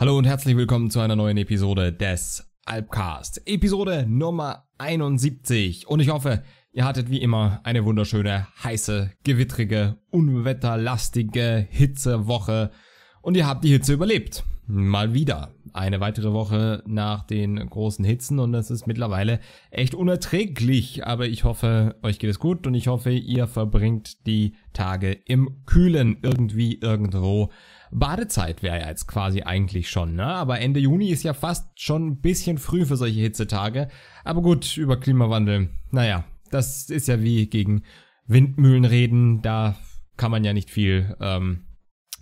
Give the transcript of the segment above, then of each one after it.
Hallo und herzlich willkommen zu einer neuen Episode des Alpcast. Episode Nummer 71. Und ich hoffe, ihr hattet wie immer eine wunderschöne, heiße, gewittrige, unwetterlastige Hitzewoche. Und ihr habt die Hitze überlebt. Mal wieder. Eine weitere Woche nach den großen Hitzen und das ist mittlerweile echt unerträglich. Aber ich hoffe, euch geht es gut und ich hoffe, ihr verbringt die Tage im Kühlen irgendwie irgendwo Badezeit wäre ja jetzt quasi eigentlich schon, ne? Aber Ende Juni ist ja fast schon ein bisschen früh für solche Hitzetage. Aber gut, über Klimawandel. Naja, das ist ja wie gegen Windmühlen reden. Da kann man ja nicht viel ähm,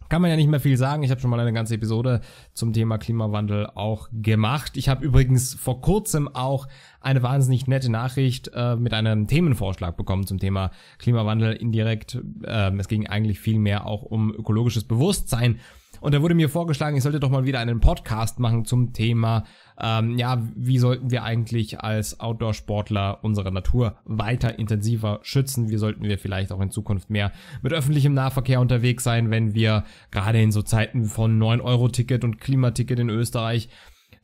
kann man ja nicht mehr viel sagen. Ich habe schon mal eine ganze Episode zum Thema Klimawandel auch gemacht. Ich habe übrigens vor kurzem auch eine wahnsinnig nette Nachricht äh, mit einem Themenvorschlag bekommen zum Thema Klimawandel indirekt. Ähm, es ging eigentlich viel mehr auch um ökologisches Bewusstsein und da wurde mir vorgeschlagen, ich sollte doch mal wieder einen Podcast machen zum Thema, ähm, ja, wie sollten wir eigentlich als Outdoor-Sportler unsere Natur weiter intensiver schützen? Wie sollten wir vielleicht auch in Zukunft mehr mit öffentlichem Nahverkehr unterwegs sein, wenn wir gerade in so Zeiten von 9-Euro-Ticket und Klimaticket in Österreich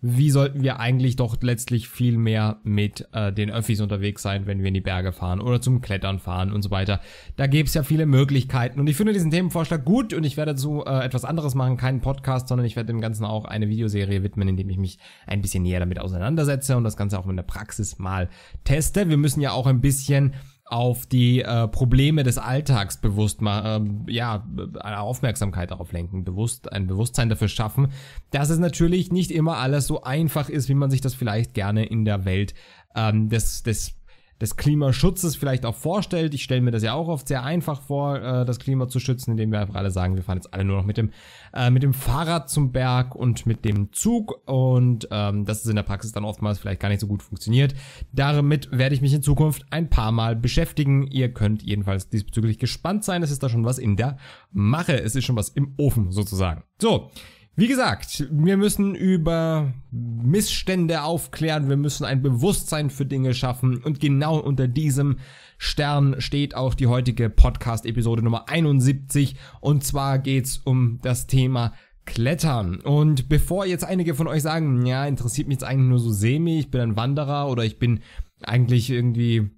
wie sollten wir eigentlich doch letztlich viel mehr mit äh, den Öffis unterwegs sein, wenn wir in die Berge fahren oder zum Klettern fahren und so weiter. Da gäbe es ja viele Möglichkeiten und ich finde diesen Themenvorschlag gut und ich werde dazu äh, etwas anderes machen, keinen Podcast, sondern ich werde dem Ganzen auch eine Videoserie widmen, indem ich mich ein bisschen näher damit auseinandersetze und das Ganze auch in der Praxis mal teste. Wir müssen ja auch ein bisschen auf die äh, Probleme des Alltags bewusst machen, äh, ja, eine Aufmerksamkeit darauf lenken, bewusst, ein Bewusstsein dafür schaffen, dass es natürlich nicht immer alles so einfach ist, wie man sich das vielleicht gerne in der Welt ähm, des, des des Klimaschutzes vielleicht auch vorstellt. Ich stelle mir das ja auch oft sehr einfach vor, äh, das Klima zu schützen, indem wir einfach alle sagen, wir fahren jetzt alle nur noch mit dem, äh, mit dem Fahrrad zum Berg und mit dem Zug und ähm, das ist in der Praxis dann oftmals vielleicht gar nicht so gut funktioniert. Damit werde ich mich in Zukunft ein paar Mal beschäftigen. Ihr könnt jedenfalls diesbezüglich gespannt sein. Es ist da schon was in der Mache. Es ist schon was im Ofen sozusagen. So. Wie gesagt, wir müssen über Missstände aufklären, wir müssen ein Bewusstsein für Dinge schaffen und genau unter diesem Stern steht auch die heutige Podcast-Episode Nummer 71 und zwar geht's um das Thema Klettern. Und bevor jetzt einige von euch sagen, ja, interessiert mich jetzt eigentlich nur so semi, ich bin ein Wanderer oder ich bin eigentlich irgendwie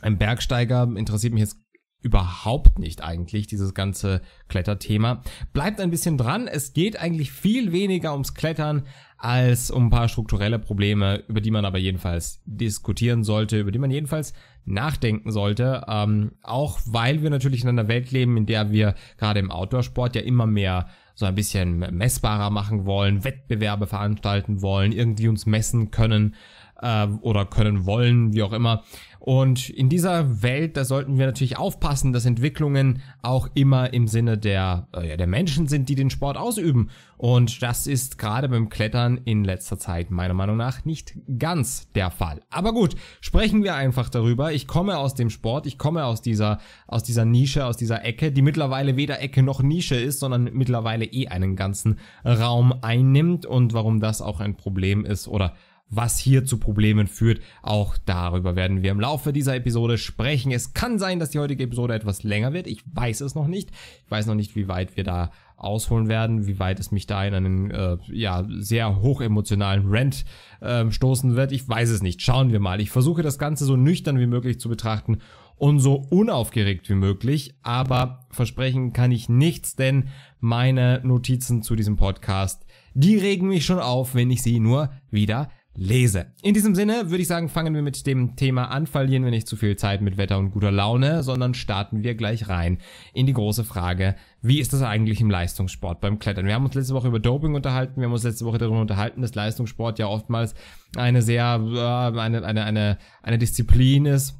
ein Bergsteiger, interessiert mich jetzt überhaupt nicht eigentlich, dieses ganze Kletterthema. Bleibt ein bisschen dran, es geht eigentlich viel weniger ums Klettern als um ein paar strukturelle Probleme, über die man aber jedenfalls diskutieren sollte, über die man jedenfalls nachdenken sollte. Ähm, auch weil wir natürlich in einer Welt leben, in der wir gerade im Outdoor-Sport ja immer mehr so ein bisschen messbarer machen wollen, Wettbewerbe veranstalten wollen, irgendwie uns messen können äh, oder können wollen, wie auch immer. Und in dieser Welt, da sollten wir natürlich aufpassen, dass Entwicklungen auch immer im Sinne der, äh, ja, der Menschen sind, die den Sport ausüben. Und das ist gerade beim Klettern in letzter Zeit meiner Meinung nach nicht ganz der Fall. Aber gut, sprechen wir einfach darüber. Ich komme aus dem Sport, ich komme aus dieser, aus dieser Nische, aus dieser Ecke, die mittlerweile weder Ecke noch Nische ist, sondern mittlerweile eh einen ganzen Raum einnimmt und warum das auch ein Problem ist oder was hier zu Problemen führt. Auch darüber werden wir im Laufe dieser Episode sprechen. Es kann sein, dass die heutige Episode etwas länger wird. Ich weiß es noch nicht. Ich weiß noch nicht, wie weit wir da ausholen werden, wie weit es mich da in einen äh, ja sehr hochemotionalen Rant äh, stoßen wird. Ich weiß es nicht. Schauen wir mal. Ich versuche das Ganze so nüchtern wie möglich zu betrachten und so unaufgeregt wie möglich, aber versprechen kann ich nichts, denn meine Notizen zu diesem Podcast, die regen mich schon auf, wenn ich sie nur wieder lese. In diesem Sinne würde ich sagen, fangen wir mit dem Thema an, verlieren wir nicht zu viel Zeit mit Wetter und guter Laune, sondern starten wir gleich rein in die große Frage, wie ist das eigentlich im Leistungssport beim Klettern? Wir haben uns letzte Woche über Doping unterhalten, wir haben uns letzte Woche darüber unterhalten, dass Leistungssport ja oftmals eine sehr, äh, eine, eine, eine, eine Disziplin ist,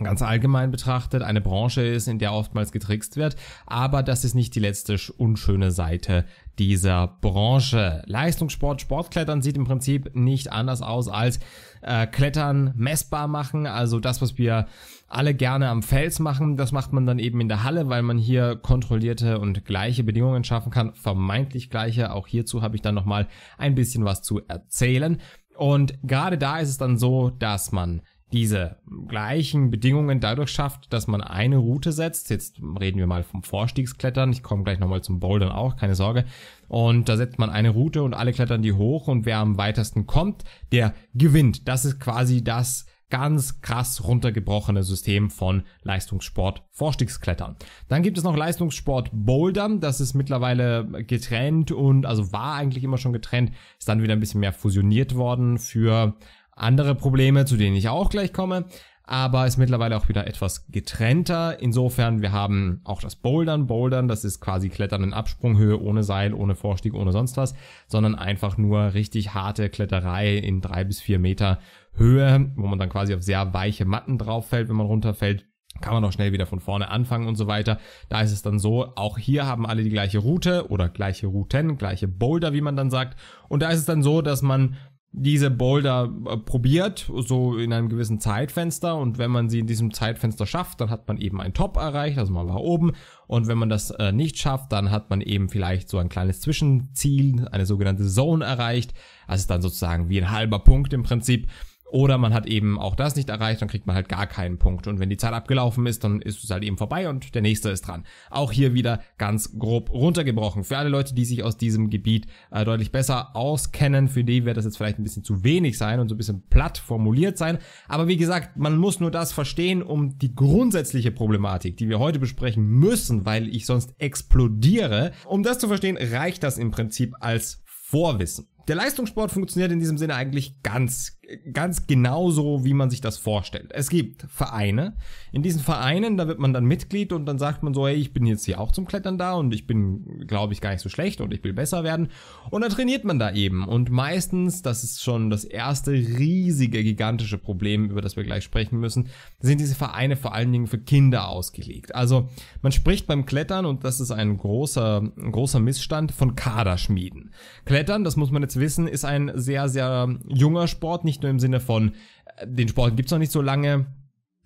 ganz allgemein betrachtet eine Branche ist, in der oftmals getrickst wird, aber das ist nicht die letzte unschöne Seite dieser Branche. Leistungssport, Sportklettern sieht im Prinzip nicht anders aus als äh, Klettern messbar machen, also das, was wir alle gerne am Fels machen, das macht man dann eben in der Halle, weil man hier kontrollierte und gleiche Bedingungen schaffen kann, vermeintlich gleiche. Auch hierzu habe ich dann nochmal ein bisschen was zu erzählen. Und gerade da ist es dann so, dass man diese gleichen Bedingungen dadurch schafft, dass man eine Route setzt. Jetzt reden wir mal vom Vorstiegsklettern. Ich komme gleich nochmal zum Bouldern auch, keine Sorge. Und da setzt man eine Route und alle klettern die hoch und wer am weitesten kommt, der gewinnt. Das ist quasi das ganz krass runtergebrochene System von Leistungssport Vorstiegsklettern. Dann gibt es noch Leistungssport Bouldern, das ist mittlerweile getrennt und also war eigentlich immer schon getrennt, ist dann wieder ein bisschen mehr fusioniert worden für andere Probleme, zu denen ich auch gleich komme, aber ist mittlerweile auch wieder etwas getrennter. Insofern, wir haben auch das Bouldern. Bouldern, das ist quasi Klettern in Absprunghöhe, ohne Seil, ohne Vorstieg, ohne sonst was, sondern einfach nur richtig harte Kletterei in drei bis vier Meter Höhe, wo man dann quasi auf sehr weiche Matten drauf fällt, wenn man runterfällt kann man auch schnell wieder von vorne anfangen und so weiter. Da ist es dann so, auch hier haben alle die gleiche Route oder gleiche Routen, gleiche Boulder, wie man dann sagt. Und da ist es dann so, dass man diese Boulder äh, probiert, so in einem gewissen Zeitfenster. Und wenn man sie in diesem Zeitfenster schafft, dann hat man eben einen Top erreicht, also man war oben. Und wenn man das äh, nicht schafft, dann hat man eben vielleicht so ein kleines Zwischenziel, eine sogenannte Zone erreicht. Das ist dann sozusagen wie ein halber Punkt im Prinzip. Oder man hat eben auch das nicht erreicht, dann kriegt man halt gar keinen Punkt. Und wenn die Zeit abgelaufen ist, dann ist es halt eben vorbei und der nächste ist dran. Auch hier wieder ganz grob runtergebrochen. Für alle Leute, die sich aus diesem Gebiet äh, deutlich besser auskennen, für die wird das jetzt vielleicht ein bisschen zu wenig sein und so ein bisschen platt formuliert sein. Aber wie gesagt, man muss nur das verstehen, um die grundsätzliche Problematik, die wir heute besprechen müssen, weil ich sonst explodiere. Um das zu verstehen, reicht das im Prinzip als Vorwissen. Der Leistungssport funktioniert in diesem Sinne eigentlich ganz ganz genauso, wie man sich das vorstellt. Es gibt Vereine. In diesen Vereinen, da wird man dann Mitglied und dann sagt man so, hey, ich bin jetzt hier auch zum Klettern da und ich bin, glaube ich, gar nicht so schlecht und ich will besser werden. Und dann trainiert man da eben. Und meistens, das ist schon das erste riesige, gigantische Problem, über das wir gleich sprechen müssen, sind diese Vereine vor allen Dingen für Kinder ausgelegt. Also man spricht beim Klettern, und das ist ein großer, ein großer Missstand, von Kaderschmieden. Klettern, das muss man jetzt wissen, ist ein sehr, sehr junger Sport, nicht nicht nur im Sinne von, äh, den Sport gibt es noch nicht so lange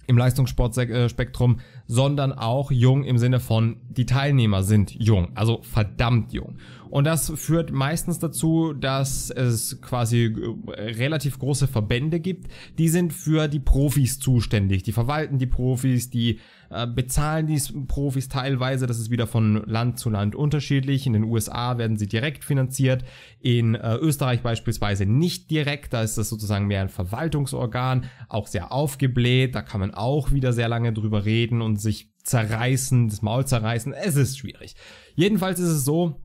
im Leistungssportspektrum, sondern auch jung im Sinne von, die Teilnehmer sind jung, also verdammt jung. Und das führt meistens dazu, dass es quasi äh, relativ große Verbände gibt. Die sind für die Profis zuständig. Die verwalten die Profis, die äh, bezahlen die Profis teilweise. Das ist wieder von Land zu Land unterschiedlich. In den USA werden sie direkt finanziert. In äh, Österreich beispielsweise nicht direkt. Da ist das sozusagen mehr ein Verwaltungsorgan. Auch sehr aufgebläht. Da kann man auch wieder sehr lange drüber reden und sich zerreißen, das Maul zerreißen. Es ist schwierig. Jedenfalls ist es so,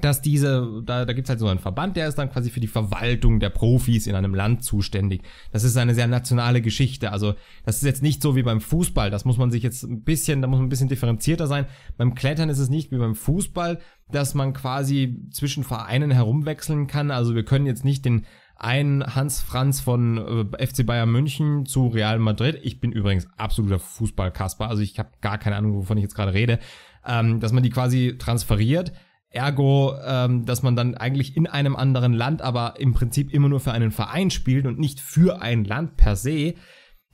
dass diese, da, da gibt halt so einen Verband, der ist dann quasi für die Verwaltung der Profis in einem Land zuständig. Das ist eine sehr nationale Geschichte. Also das ist jetzt nicht so wie beim Fußball. Das muss man sich jetzt ein bisschen, da muss man ein bisschen differenzierter sein. Beim Klettern ist es nicht wie beim Fußball, dass man quasi zwischen Vereinen herumwechseln kann. Also wir können jetzt nicht den einen Hans Franz von äh, FC Bayern München zu Real Madrid. Ich bin übrigens absoluter Fußballkasper, also ich habe gar keine Ahnung, wovon ich jetzt gerade rede. Ähm, dass man die quasi transferiert Ergo, ähm, dass man dann eigentlich in einem anderen Land, aber im Prinzip immer nur für einen Verein spielt und nicht für ein Land per se.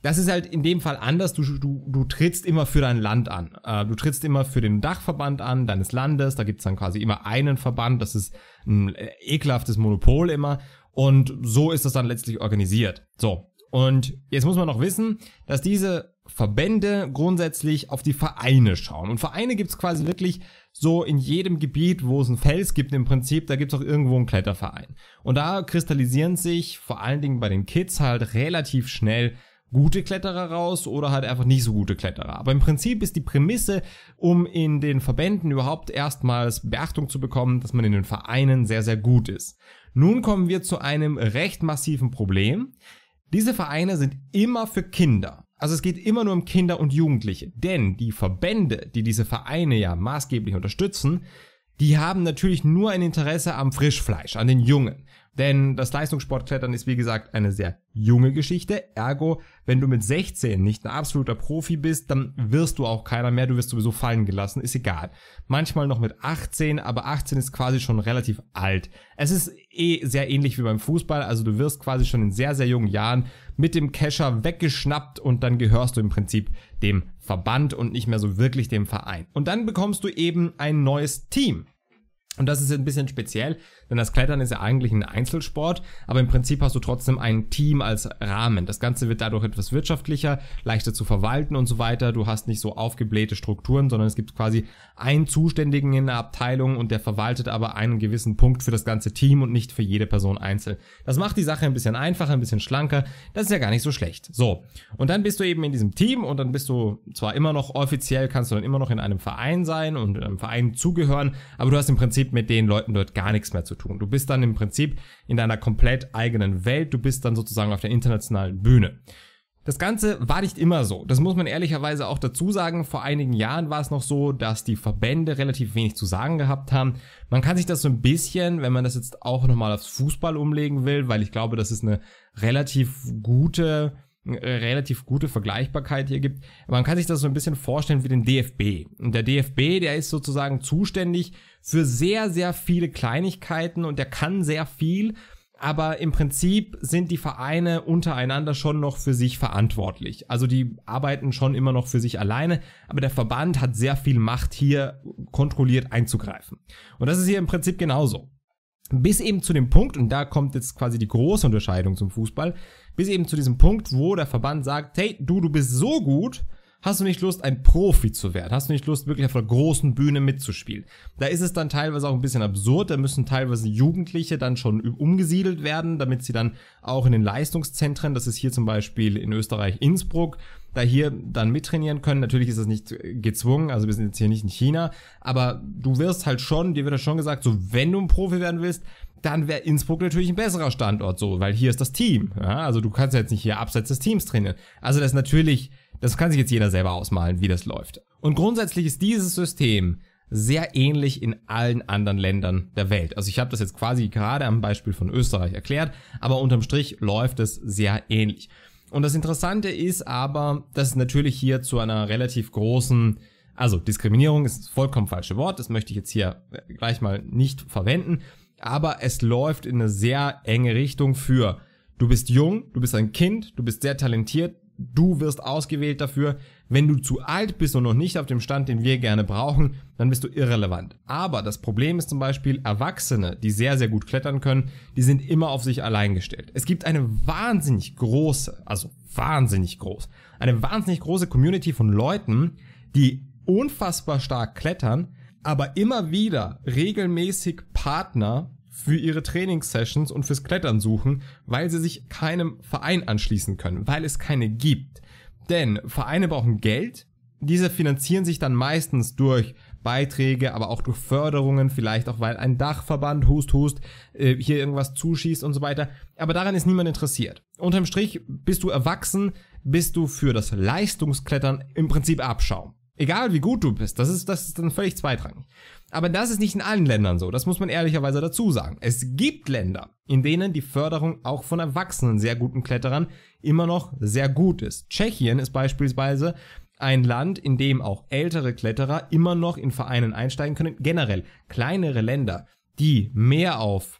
Das ist halt in dem Fall anders. Du, du, du trittst immer für dein Land an. Äh, du trittst immer für den Dachverband an, deines Landes. Da gibt's dann quasi immer einen Verband. Das ist ein äh, ekelhaftes Monopol immer. Und so ist das dann letztlich organisiert. So. Und jetzt muss man noch wissen, dass diese Verbände grundsätzlich auf die Vereine schauen. Und Vereine gibt's quasi wirklich so in jedem Gebiet, wo es einen Fels gibt im Prinzip, da gibt es auch irgendwo einen Kletterverein. Und da kristallisieren sich vor allen Dingen bei den Kids halt relativ schnell gute Kletterer raus oder halt einfach nicht so gute Kletterer. Aber im Prinzip ist die Prämisse, um in den Verbänden überhaupt erstmals Beachtung zu bekommen, dass man in den Vereinen sehr, sehr gut ist. Nun kommen wir zu einem recht massiven Problem. Diese Vereine sind immer für Kinder. Also es geht immer nur um Kinder und Jugendliche, denn die Verbände, die diese Vereine ja maßgeblich unterstützen, die haben natürlich nur ein Interesse am Frischfleisch, an den Jungen. Denn das Leistungssportklettern ist wie gesagt eine sehr junge Geschichte. Ergo, wenn du mit 16 nicht ein absoluter Profi bist, dann wirst du auch keiner mehr. Du wirst sowieso fallen gelassen. Ist egal. Manchmal noch mit 18, aber 18 ist quasi schon relativ alt. Es ist eh sehr ähnlich wie beim Fußball. Also du wirst quasi schon in sehr, sehr jungen Jahren mit dem Kescher weggeschnappt und dann gehörst du im Prinzip dem Verband und nicht mehr so wirklich dem Verein. Und dann bekommst du eben ein neues Team. Und das ist ein bisschen speziell, denn das Klettern ist ja eigentlich ein Einzelsport, aber im Prinzip hast du trotzdem ein Team als Rahmen. Das Ganze wird dadurch etwas wirtschaftlicher, leichter zu verwalten und so weiter. Du hast nicht so aufgeblähte Strukturen, sondern es gibt quasi einen Zuständigen in der Abteilung und der verwaltet aber einen gewissen Punkt für das ganze Team und nicht für jede Person einzeln. Das macht die Sache ein bisschen einfacher, ein bisschen schlanker. Das ist ja gar nicht so schlecht. So. Und dann bist du eben in diesem Team und dann bist du zwar immer noch offiziell, kannst du dann immer noch in einem Verein sein und einem Verein zugehören, aber du hast im Prinzip mit den Leuten dort gar nichts mehr zu tun. Du bist dann im Prinzip in deiner komplett eigenen Welt, du bist dann sozusagen auf der internationalen Bühne. Das Ganze war nicht immer so. Das muss man ehrlicherweise auch dazu sagen. Vor einigen Jahren war es noch so, dass die Verbände relativ wenig zu sagen gehabt haben. Man kann sich das so ein bisschen, wenn man das jetzt auch nochmal aufs Fußball umlegen will, weil ich glaube, das ist eine relativ gute, äh, relativ gute Vergleichbarkeit hier gibt. Man kann sich das so ein bisschen vorstellen wie den DFB. Und der DFB, der ist sozusagen zuständig für sehr, sehr viele Kleinigkeiten und er kann sehr viel. Aber im Prinzip sind die Vereine untereinander schon noch für sich verantwortlich. Also die arbeiten schon immer noch für sich alleine, aber der Verband hat sehr viel Macht hier kontrolliert einzugreifen. Und das ist hier im Prinzip genauso. Bis eben zu dem Punkt, und da kommt jetzt quasi die große Unterscheidung zum Fußball, bis eben zu diesem Punkt, wo der Verband sagt, hey, du, du bist so gut, Hast du nicht Lust, ein Profi zu werden? Hast du nicht Lust, wirklich auf einer großen Bühne mitzuspielen? Da ist es dann teilweise auch ein bisschen absurd. Da müssen teilweise Jugendliche dann schon umgesiedelt werden, damit sie dann auch in den Leistungszentren, das ist hier zum Beispiel in Österreich Innsbruck, da hier dann mittrainieren können. Natürlich ist das nicht gezwungen, also wir sind jetzt hier nicht in China, aber du wirst halt schon, dir wird ja schon gesagt, so wenn du ein Profi werden willst, dann wäre Innsbruck natürlich ein besserer Standort, so, weil hier ist das Team. Ja? Also du kannst ja jetzt nicht hier abseits des Teams trainieren. Also das ist natürlich das kann sich jetzt jeder selber ausmalen, wie das läuft. Und grundsätzlich ist dieses System sehr ähnlich in allen anderen Ländern der Welt. Also ich habe das jetzt quasi gerade am Beispiel von Österreich erklärt, aber unterm Strich läuft es sehr ähnlich. Und das Interessante ist aber, dass es natürlich hier zu einer relativ großen, also Diskriminierung ist das vollkommen falsche Wort, das möchte ich jetzt hier gleich mal nicht verwenden, aber es läuft in eine sehr enge Richtung für, du bist jung, du bist ein Kind, du bist sehr talentiert, du wirst ausgewählt dafür. Wenn du zu alt bist und noch nicht auf dem Stand, den wir gerne brauchen, dann bist du irrelevant. Aber das Problem ist zum Beispiel Erwachsene, die sehr, sehr gut klettern können, die sind immer auf sich allein gestellt. Es gibt eine wahnsinnig große, also wahnsinnig groß, eine wahnsinnig große Community von Leuten, die unfassbar stark klettern, aber immer wieder regelmäßig Partner für ihre Trainingssessions und fürs Klettern suchen, weil sie sich keinem Verein anschließen können, weil es keine gibt. Denn Vereine brauchen Geld, diese finanzieren sich dann meistens durch Beiträge, aber auch durch Förderungen, vielleicht auch weil ein Dachverband, Hust, Hust, äh, hier irgendwas zuschießt und so weiter. Aber daran ist niemand interessiert. Unterm Strich bist du erwachsen, bist du für das Leistungsklettern im Prinzip Abschaum. Egal wie gut du bist, das ist, das ist dann völlig zweitrangig. Aber das ist nicht in allen Ländern so, das muss man ehrlicherweise dazu sagen. Es gibt Länder, in denen die Förderung auch von erwachsenen sehr guten Kletterern immer noch sehr gut ist. Tschechien ist beispielsweise ein Land, in dem auch ältere Kletterer immer noch in Vereinen einsteigen können. Generell kleinere Länder, die mehr auf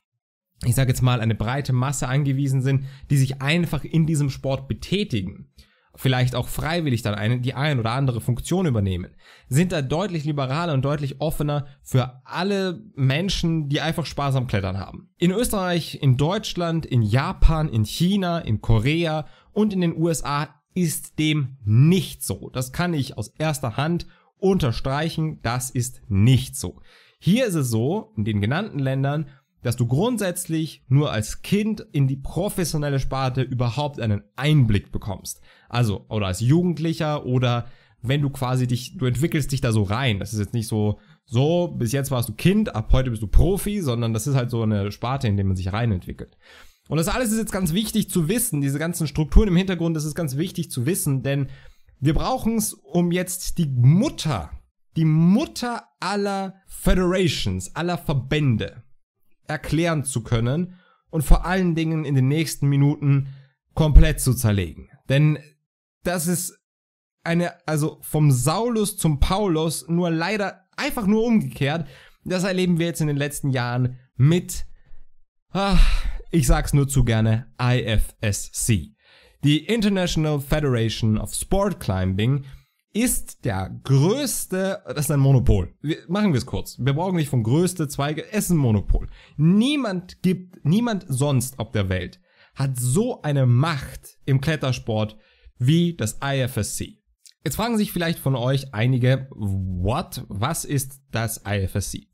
ich sage jetzt mal, eine breite Masse angewiesen sind, die sich einfach in diesem Sport betätigen, vielleicht auch freiwillig dann eine, die ein oder andere Funktion übernehmen, sind da deutlich liberaler und deutlich offener für alle Menschen, die einfach Spaß am Klettern haben. In Österreich, in Deutschland, in Japan, in China, in Korea und in den USA ist dem nicht so. Das kann ich aus erster Hand unterstreichen, das ist nicht so. Hier ist es so, in den genannten Ländern dass du grundsätzlich nur als Kind in die professionelle Sparte überhaupt einen Einblick bekommst. Also, oder als Jugendlicher oder wenn du quasi dich, du entwickelst dich da so rein. Das ist jetzt nicht so, so, bis jetzt warst du Kind, ab heute bist du Profi, sondern das ist halt so eine Sparte, in der man sich reinentwickelt. Und das alles ist jetzt ganz wichtig zu wissen, diese ganzen Strukturen im Hintergrund, das ist ganz wichtig zu wissen, denn wir brauchen es, um jetzt die Mutter, die Mutter aller Federations, aller Verbände, erklären zu können und vor allen Dingen in den nächsten Minuten komplett zu zerlegen. Denn das ist eine, also vom Saulus zum Paulus, nur leider einfach nur umgekehrt. Das erleben wir jetzt in den letzten Jahren mit, ach, ich sag's nur zu gerne, IFSC. Die International Federation of Sport Climbing ist der größte, das ist ein Monopol. Wir, machen wir es kurz. Wir brauchen nicht von größte Zweige, es ist ein Monopol. Niemand gibt, niemand sonst auf der Welt hat so eine Macht im Klettersport wie das IFSC. Jetzt fragen sich vielleicht von euch einige, what? Was ist das IFSC?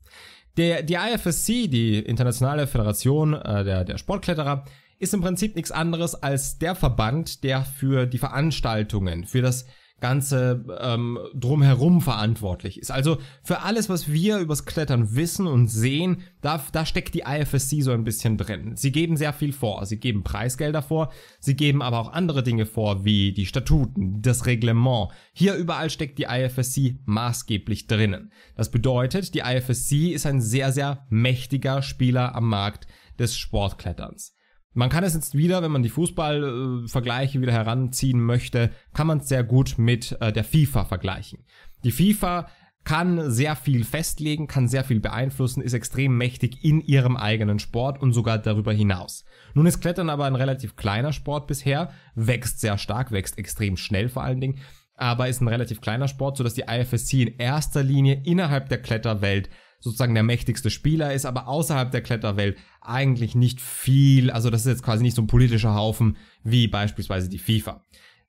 Der, die IFSC, die Internationale Föderation äh, der, der Sportkletterer, ist im Prinzip nichts anderes als der Verband, der für die Veranstaltungen, für das ganze ähm, drumherum verantwortlich ist. Also für alles, was wir übers Klettern wissen und sehen, da, da steckt die IFSC so ein bisschen drin. Sie geben sehr viel vor. Sie geben Preisgelder vor, sie geben aber auch andere Dinge vor, wie die Statuten, das Reglement. Hier überall steckt die IFSC maßgeblich drinnen. Das bedeutet, die IFSC ist ein sehr, sehr mächtiger Spieler am Markt des Sportkletterns. Man kann es jetzt wieder, wenn man die Fußballvergleiche äh, wieder heranziehen möchte, kann man es sehr gut mit äh, der FIFA vergleichen. Die FIFA kann sehr viel festlegen, kann sehr viel beeinflussen, ist extrem mächtig in ihrem eigenen Sport und sogar darüber hinaus. Nun ist Klettern aber ein relativ kleiner Sport bisher, wächst sehr stark, wächst extrem schnell vor allen Dingen, aber ist ein relativ kleiner Sport, sodass die IFSC in erster Linie innerhalb der Kletterwelt sozusagen der mächtigste Spieler ist, aber außerhalb der Kletterwelt eigentlich nicht viel. Also das ist jetzt quasi nicht so ein politischer Haufen wie beispielsweise die FIFA.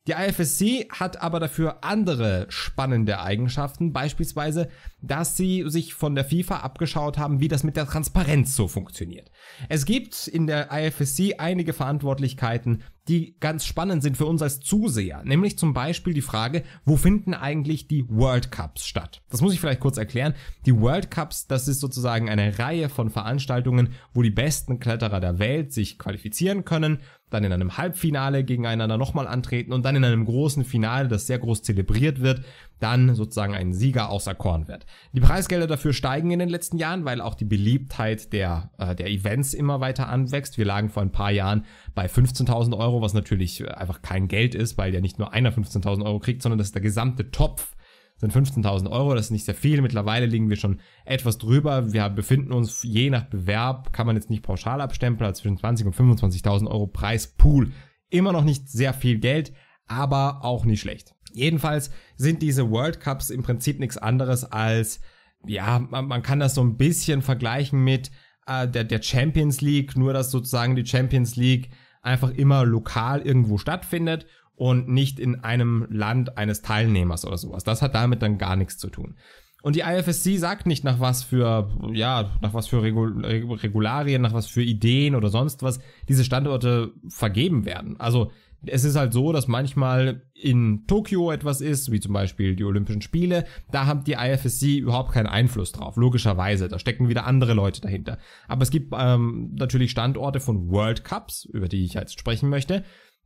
Die IFSC hat aber dafür andere spannende Eigenschaften, beispielsweise, dass sie sich von der FIFA abgeschaut haben, wie das mit der Transparenz so funktioniert. Es gibt in der IFSC einige Verantwortlichkeiten, die ganz spannend sind für uns als Zuseher. Nämlich zum Beispiel die Frage, wo finden eigentlich die World Cups statt? Das muss ich vielleicht kurz erklären. Die World Cups, das ist sozusagen eine Reihe von Veranstaltungen, wo die besten Kletterer der Welt sich qualifizieren können, dann in einem Halbfinale gegeneinander nochmal antreten und dann in einem großen Finale, das sehr groß zelebriert wird, dann sozusagen ein Sieger außer Korn wird. Die Preisgelder dafür steigen in den letzten Jahren, weil auch die Beliebtheit der, äh, der Events Insolvenz immer weiter anwächst. Wir lagen vor ein paar Jahren bei 15.000 Euro, was natürlich einfach kein Geld ist, weil ja nicht nur einer 15.000 Euro kriegt, sondern dass der gesamte Topf sind 15.000 Euro, das ist nicht sehr viel. Mittlerweile liegen wir schon etwas drüber. Wir befinden uns je nach Bewerb, kann man jetzt nicht pauschal abstempeln, also zwischen 20 und 25.000 Euro Preispool. Immer noch nicht sehr viel Geld, aber auch nicht schlecht. Jedenfalls sind diese World Cups im Prinzip nichts anderes als, ja, man, man kann das so ein bisschen vergleichen mit äh, der, der Champions League, nur dass sozusagen die Champions League einfach immer lokal irgendwo stattfindet und nicht in einem Land eines Teilnehmers oder sowas. Das hat damit dann gar nichts zu tun. Und die IFSC sagt nicht nach was für, ja, nach was für Regularien, nach was für Ideen oder sonst was diese Standorte vergeben werden. Also es ist halt so, dass manchmal in Tokio etwas ist, wie zum Beispiel die Olympischen Spiele, da haben die IFSC überhaupt keinen Einfluss drauf, logischerweise. Da stecken wieder andere Leute dahinter. Aber es gibt ähm, natürlich Standorte von World Cups, über die ich jetzt sprechen möchte,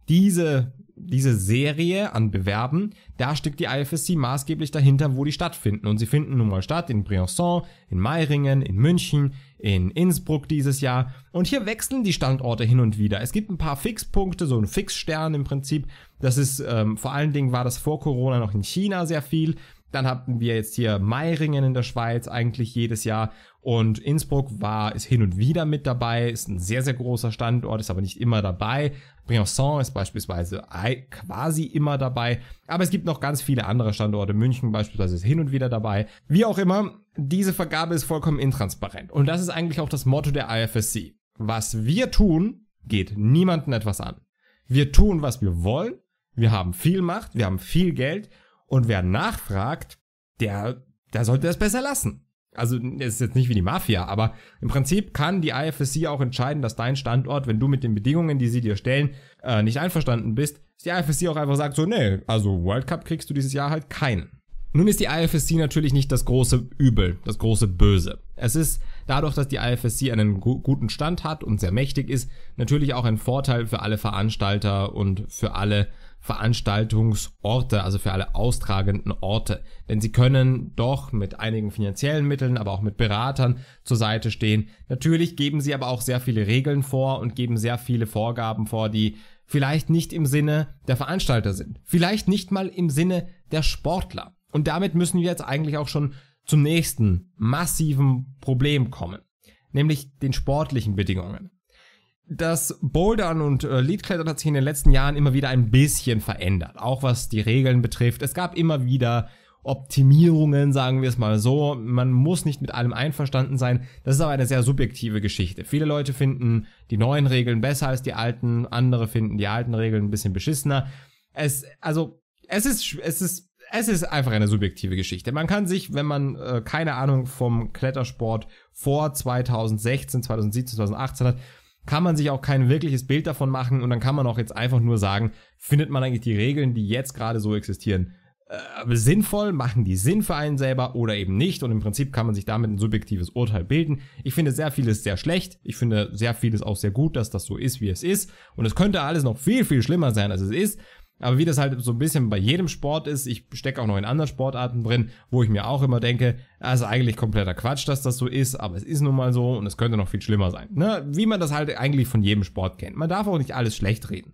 diese, diese Serie an Bewerben, da steckt die IFSC maßgeblich dahinter, wo die stattfinden. Und sie finden nun mal statt in Briançon, in Meiringen, in München, in Innsbruck dieses Jahr. Und hier wechseln die Standorte hin und wieder. Es gibt ein paar Fixpunkte, so ein Fixstern im Prinzip. Das ist ähm, vor allen Dingen war das vor Corona noch in China sehr viel. Dann hatten wir jetzt hier Meiringen in der Schweiz eigentlich jedes Jahr und Innsbruck war, ist hin und wieder mit dabei, ist ein sehr, sehr großer Standort, ist aber nicht immer dabei. Briançon ist beispielsweise quasi immer dabei, aber es gibt noch ganz viele andere Standorte. München beispielsweise ist hin und wieder dabei. Wie auch immer, diese Vergabe ist vollkommen intransparent und das ist eigentlich auch das Motto der IFSC. Was wir tun, geht niemandem etwas an. Wir tun, was wir wollen. Wir haben viel Macht, wir haben viel Geld und wer nachfragt, der, der sollte das besser lassen. Also es ist jetzt nicht wie die Mafia, aber im Prinzip kann die IFSC auch entscheiden, dass dein Standort, wenn du mit den Bedingungen, die sie dir stellen, äh, nicht einverstanden bist, dass die IFSC auch einfach sagt, so, nee, also World Cup kriegst du dieses Jahr halt keinen. Nun ist die IFSC natürlich nicht das große Übel, das große Böse. Es ist dadurch, dass die IFSC einen gu guten Stand hat und sehr mächtig ist, natürlich auch ein Vorteil für alle Veranstalter und für alle Veranstaltungsorte, also für alle austragenden Orte. Denn sie können doch mit einigen finanziellen Mitteln, aber auch mit Beratern zur Seite stehen. Natürlich geben sie aber auch sehr viele Regeln vor und geben sehr viele Vorgaben vor, die vielleicht nicht im Sinne der Veranstalter sind. Vielleicht nicht mal im Sinne der Sportler. Und damit müssen wir jetzt eigentlich auch schon zum nächsten massiven Problem kommen. Nämlich den sportlichen Bedingungen. Das Bouldern und äh, Leadklettern hat sich in den letzten Jahren immer wieder ein bisschen verändert, auch was die Regeln betrifft. Es gab immer wieder Optimierungen, sagen wir es mal so. Man muss nicht mit allem einverstanden sein. Das ist aber eine sehr subjektive Geschichte. Viele Leute finden die neuen Regeln besser als die alten, andere finden die alten Regeln ein bisschen beschissener. Es, also, es ist, es ist, es ist einfach eine subjektive Geschichte. Man kann sich, wenn man äh, keine Ahnung vom Klettersport vor 2016, 2017, 2018 hat, kann man sich auch kein wirkliches Bild davon machen und dann kann man auch jetzt einfach nur sagen, findet man eigentlich die Regeln, die jetzt gerade so existieren, äh, sinnvoll, machen die Sinn für einen selber oder eben nicht und im Prinzip kann man sich damit ein subjektives Urteil bilden. Ich finde sehr vieles sehr schlecht, ich finde sehr vieles auch sehr gut, dass das so ist, wie es ist und es könnte alles noch viel, viel schlimmer sein, als es ist, aber wie das halt so ein bisschen bei jedem Sport ist, ich stecke auch noch in anderen Sportarten drin, wo ich mir auch immer denke, also eigentlich kompletter Quatsch, dass das so ist, aber es ist nun mal so und es könnte noch viel schlimmer sein. Ne? Wie man das halt eigentlich von jedem Sport kennt. Man darf auch nicht alles schlecht reden.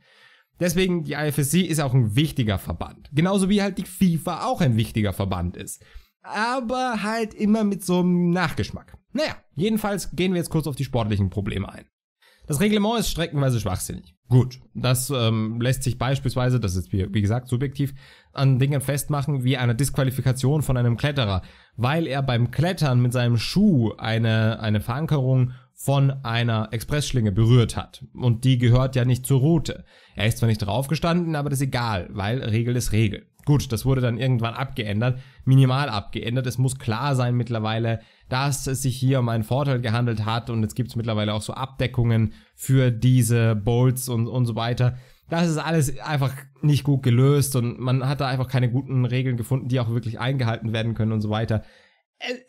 Deswegen, die IFSC ist auch ein wichtiger Verband. Genauso wie halt die FIFA auch ein wichtiger Verband ist. Aber halt immer mit so einem Nachgeschmack. Naja, jedenfalls gehen wir jetzt kurz auf die sportlichen Probleme ein. Das Reglement ist streckenweise schwachsinnig. Gut, das ähm, lässt sich beispielsweise, das ist wie, wie gesagt subjektiv, an Dingen festmachen wie einer Disqualifikation von einem Kletterer, weil er beim Klettern mit seinem Schuh eine, eine Verankerung von einer Expressschlinge berührt hat. Und die gehört ja nicht zur Route. Er ist zwar nicht draufgestanden, aber das ist egal, weil Regel ist Regel. Gut, das wurde dann irgendwann abgeändert, minimal abgeändert. Es muss klar sein mittlerweile, dass es sich hier um einen Vorteil gehandelt hat und jetzt gibt mittlerweile auch so Abdeckungen für diese Bolts und, und so weiter. Das ist alles einfach nicht gut gelöst und man hat da einfach keine guten Regeln gefunden, die auch wirklich eingehalten werden können und so weiter.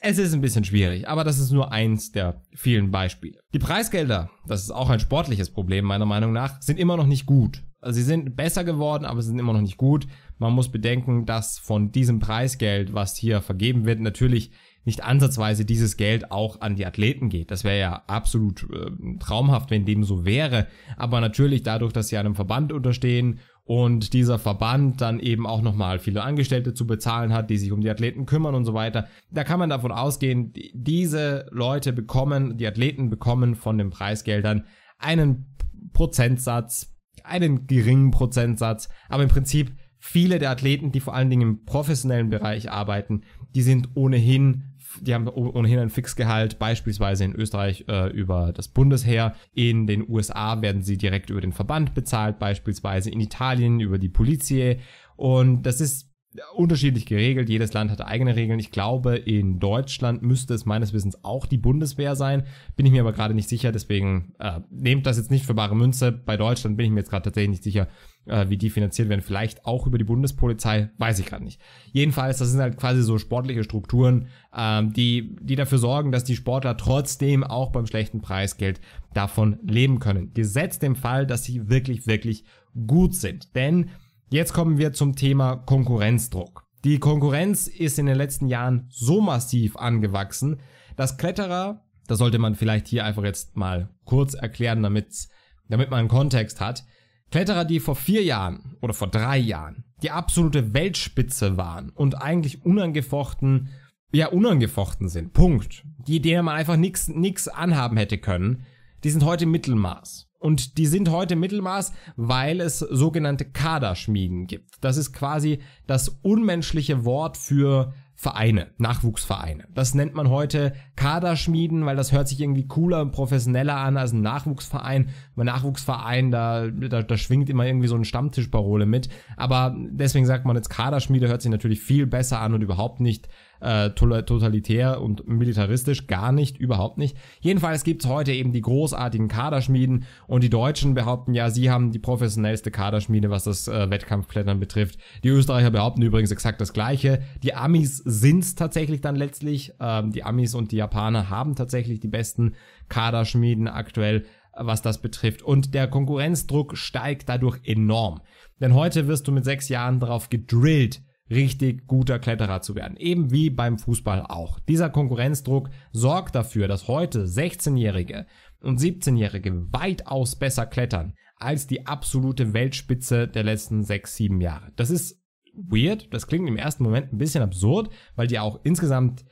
Es ist ein bisschen schwierig, aber das ist nur eins der vielen Beispiele. Die Preisgelder, das ist auch ein sportliches Problem meiner Meinung nach, sind immer noch nicht gut. Also sie sind besser geworden, aber sie sind immer noch nicht gut. Man muss bedenken, dass von diesem Preisgeld, was hier vergeben wird, natürlich nicht ansatzweise dieses Geld auch an die Athleten geht. Das wäre ja absolut äh, traumhaft, wenn dem so wäre. Aber natürlich dadurch, dass sie einem Verband unterstehen und dieser Verband dann eben auch nochmal viele Angestellte zu bezahlen hat, die sich um die Athleten kümmern und so weiter, da kann man davon ausgehen, diese Leute bekommen, die Athleten bekommen von den Preisgeldern einen Prozentsatz, einen geringen Prozentsatz, aber im Prinzip viele der Athleten, die vor allen Dingen im professionellen Bereich arbeiten, die sind ohnehin die haben ohnehin ein Fixgehalt, beispielsweise in Österreich äh, über das Bundesheer. In den USA werden sie direkt über den Verband bezahlt, beispielsweise in Italien über die Polizei. Und das ist unterschiedlich geregelt. Jedes Land hat eigene Regeln. Ich glaube, in Deutschland müsste es meines Wissens auch die Bundeswehr sein. Bin ich mir aber gerade nicht sicher. Deswegen äh, nehmt das jetzt nicht für bare Münze. Bei Deutschland bin ich mir jetzt gerade tatsächlich nicht sicher, äh, wie die finanziert werden. Vielleicht auch über die Bundespolizei. Weiß ich gerade nicht. Jedenfalls, das sind halt quasi so sportliche Strukturen, äh, die, die dafür sorgen, dass die Sportler trotzdem auch beim schlechten Preisgeld davon leben können. Gesetzt dem Fall, dass sie wirklich, wirklich gut sind. Denn Jetzt kommen wir zum Thema Konkurrenzdruck. Die Konkurrenz ist in den letzten Jahren so massiv angewachsen, dass Kletterer, das sollte man vielleicht hier einfach jetzt mal kurz erklären, damit, damit man einen Kontext hat, Kletterer, die vor vier Jahren oder vor drei Jahren die absolute Weltspitze waren und eigentlich unangefochten, ja, unangefochten sind. Punkt. Die, denen man einfach nichts nix anhaben hätte können, die sind heute Mittelmaß. Und die sind heute Mittelmaß, weil es sogenannte Kaderschmieden gibt. Das ist quasi das unmenschliche Wort für Vereine, Nachwuchsvereine. Das nennt man heute Kaderschmieden, weil das hört sich irgendwie cooler und professioneller an als ein Nachwuchsverein. Bei Nachwuchsverein, da, da, da schwingt immer irgendwie so eine Stammtischparole mit. Aber deswegen sagt man jetzt Kaderschmiede, hört sich natürlich viel besser an und überhaupt nicht äh, totalitär und militaristisch, gar nicht, überhaupt nicht. Jedenfalls gibt's heute eben die großartigen Kaderschmieden und die Deutschen behaupten ja, sie haben die professionellste Kaderschmiede, was das äh, Wettkampfklettern betrifft. Die Österreicher behaupten übrigens exakt das gleiche. Die Amis sind's tatsächlich dann letztlich. Ähm, die Amis und die Japaner haben tatsächlich die besten Kaderschmieden aktuell was das betrifft. Und der Konkurrenzdruck steigt dadurch enorm. Denn heute wirst du mit sechs Jahren darauf gedrillt, richtig guter Kletterer zu werden. Eben wie beim Fußball auch. Dieser Konkurrenzdruck sorgt dafür, dass heute 16-Jährige und 17-Jährige weitaus besser klettern als die absolute Weltspitze der letzten 6, 7 Jahre. Das ist weird, das klingt im ersten Moment ein bisschen absurd, weil die auch insgesamt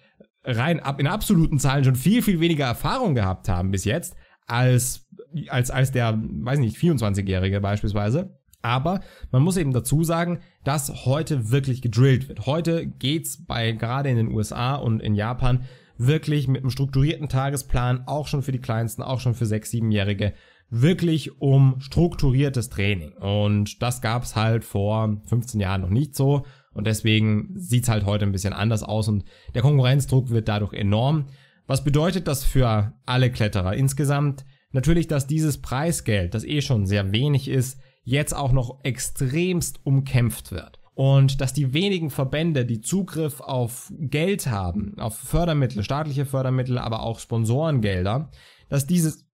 rein ab in absoluten Zahlen schon viel, viel weniger Erfahrung gehabt haben bis jetzt als, als, als der, weiß nicht, 24-Jährige beispielsweise. Aber man muss eben dazu sagen, dass heute wirklich gedrillt wird. Heute geht's bei gerade in den USA und in Japan wirklich mit einem strukturierten Tagesplan, auch schon für die Kleinsten, auch schon für sechs, siebenjährige, wirklich um strukturiertes Training. Und das gab's halt vor 15 Jahren noch nicht so. Und deswegen sieht's halt heute ein bisschen anders aus und der Konkurrenzdruck wird dadurch enorm. Was bedeutet das für alle Kletterer insgesamt? Natürlich, dass dieses Preisgeld, das eh schon sehr wenig ist, jetzt auch noch extremst umkämpft wird. Und dass die wenigen Verbände, die Zugriff auf Geld haben, auf Fördermittel, staatliche Fördermittel, aber auch Sponsorengelder, dass dieses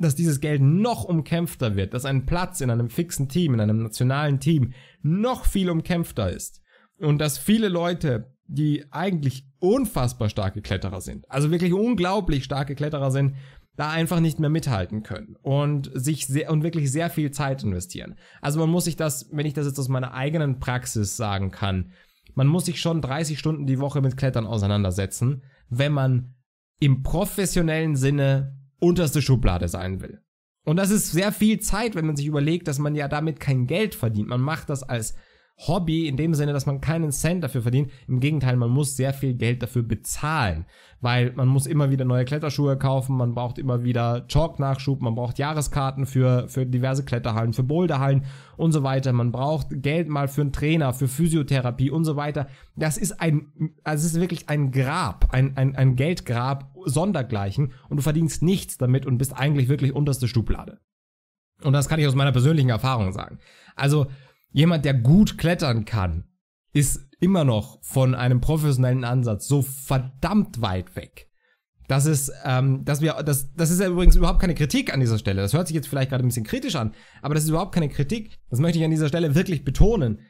dass dieses Geld noch umkämpfter wird, dass ein Platz in einem fixen Team, in einem nationalen Team noch viel umkämpfter ist und dass viele Leute, die eigentlich unfassbar starke Kletterer sind, also wirklich unglaublich starke Kletterer sind, da einfach nicht mehr mithalten können und sich sehr und wirklich sehr viel Zeit investieren. Also man muss sich das, wenn ich das jetzt aus meiner eigenen Praxis sagen kann, man muss sich schon 30 Stunden die Woche mit Klettern auseinandersetzen, wenn man im professionellen Sinne unterste Schublade sein will. Und das ist sehr viel Zeit, wenn man sich überlegt, dass man ja damit kein Geld verdient. Man macht das als Hobby in dem Sinne, dass man keinen Cent dafür verdient. Im Gegenteil, man muss sehr viel Geld dafür bezahlen, weil man muss immer wieder neue Kletterschuhe kaufen, man braucht immer wieder Chalk-Nachschub, man braucht Jahreskarten für, für diverse Kletterhallen, für Boulderhallen und so weiter. Man braucht Geld mal für einen Trainer, für Physiotherapie und so weiter. Das ist ein, also es ist wirklich ein Grab, ein, ein, ein Geldgrab sondergleichen und du verdienst nichts damit und bist eigentlich wirklich unterste Stublade. Und das kann ich aus meiner persönlichen Erfahrung sagen. Also Jemand, der gut klettern kann, ist immer noch von einem professionellen Ansatz so verdammt weit weg. Das ist, ähm, dass wir, das, das ist ja übrigens überhaupt keine Kritik an dieser Stelle. Das hört sich jetzt vielleicht gerade ein bisschen kritisch an, aber das ist überhaupt keine Kritik. Das möchte ich an dieser Stelle wirklich betonen.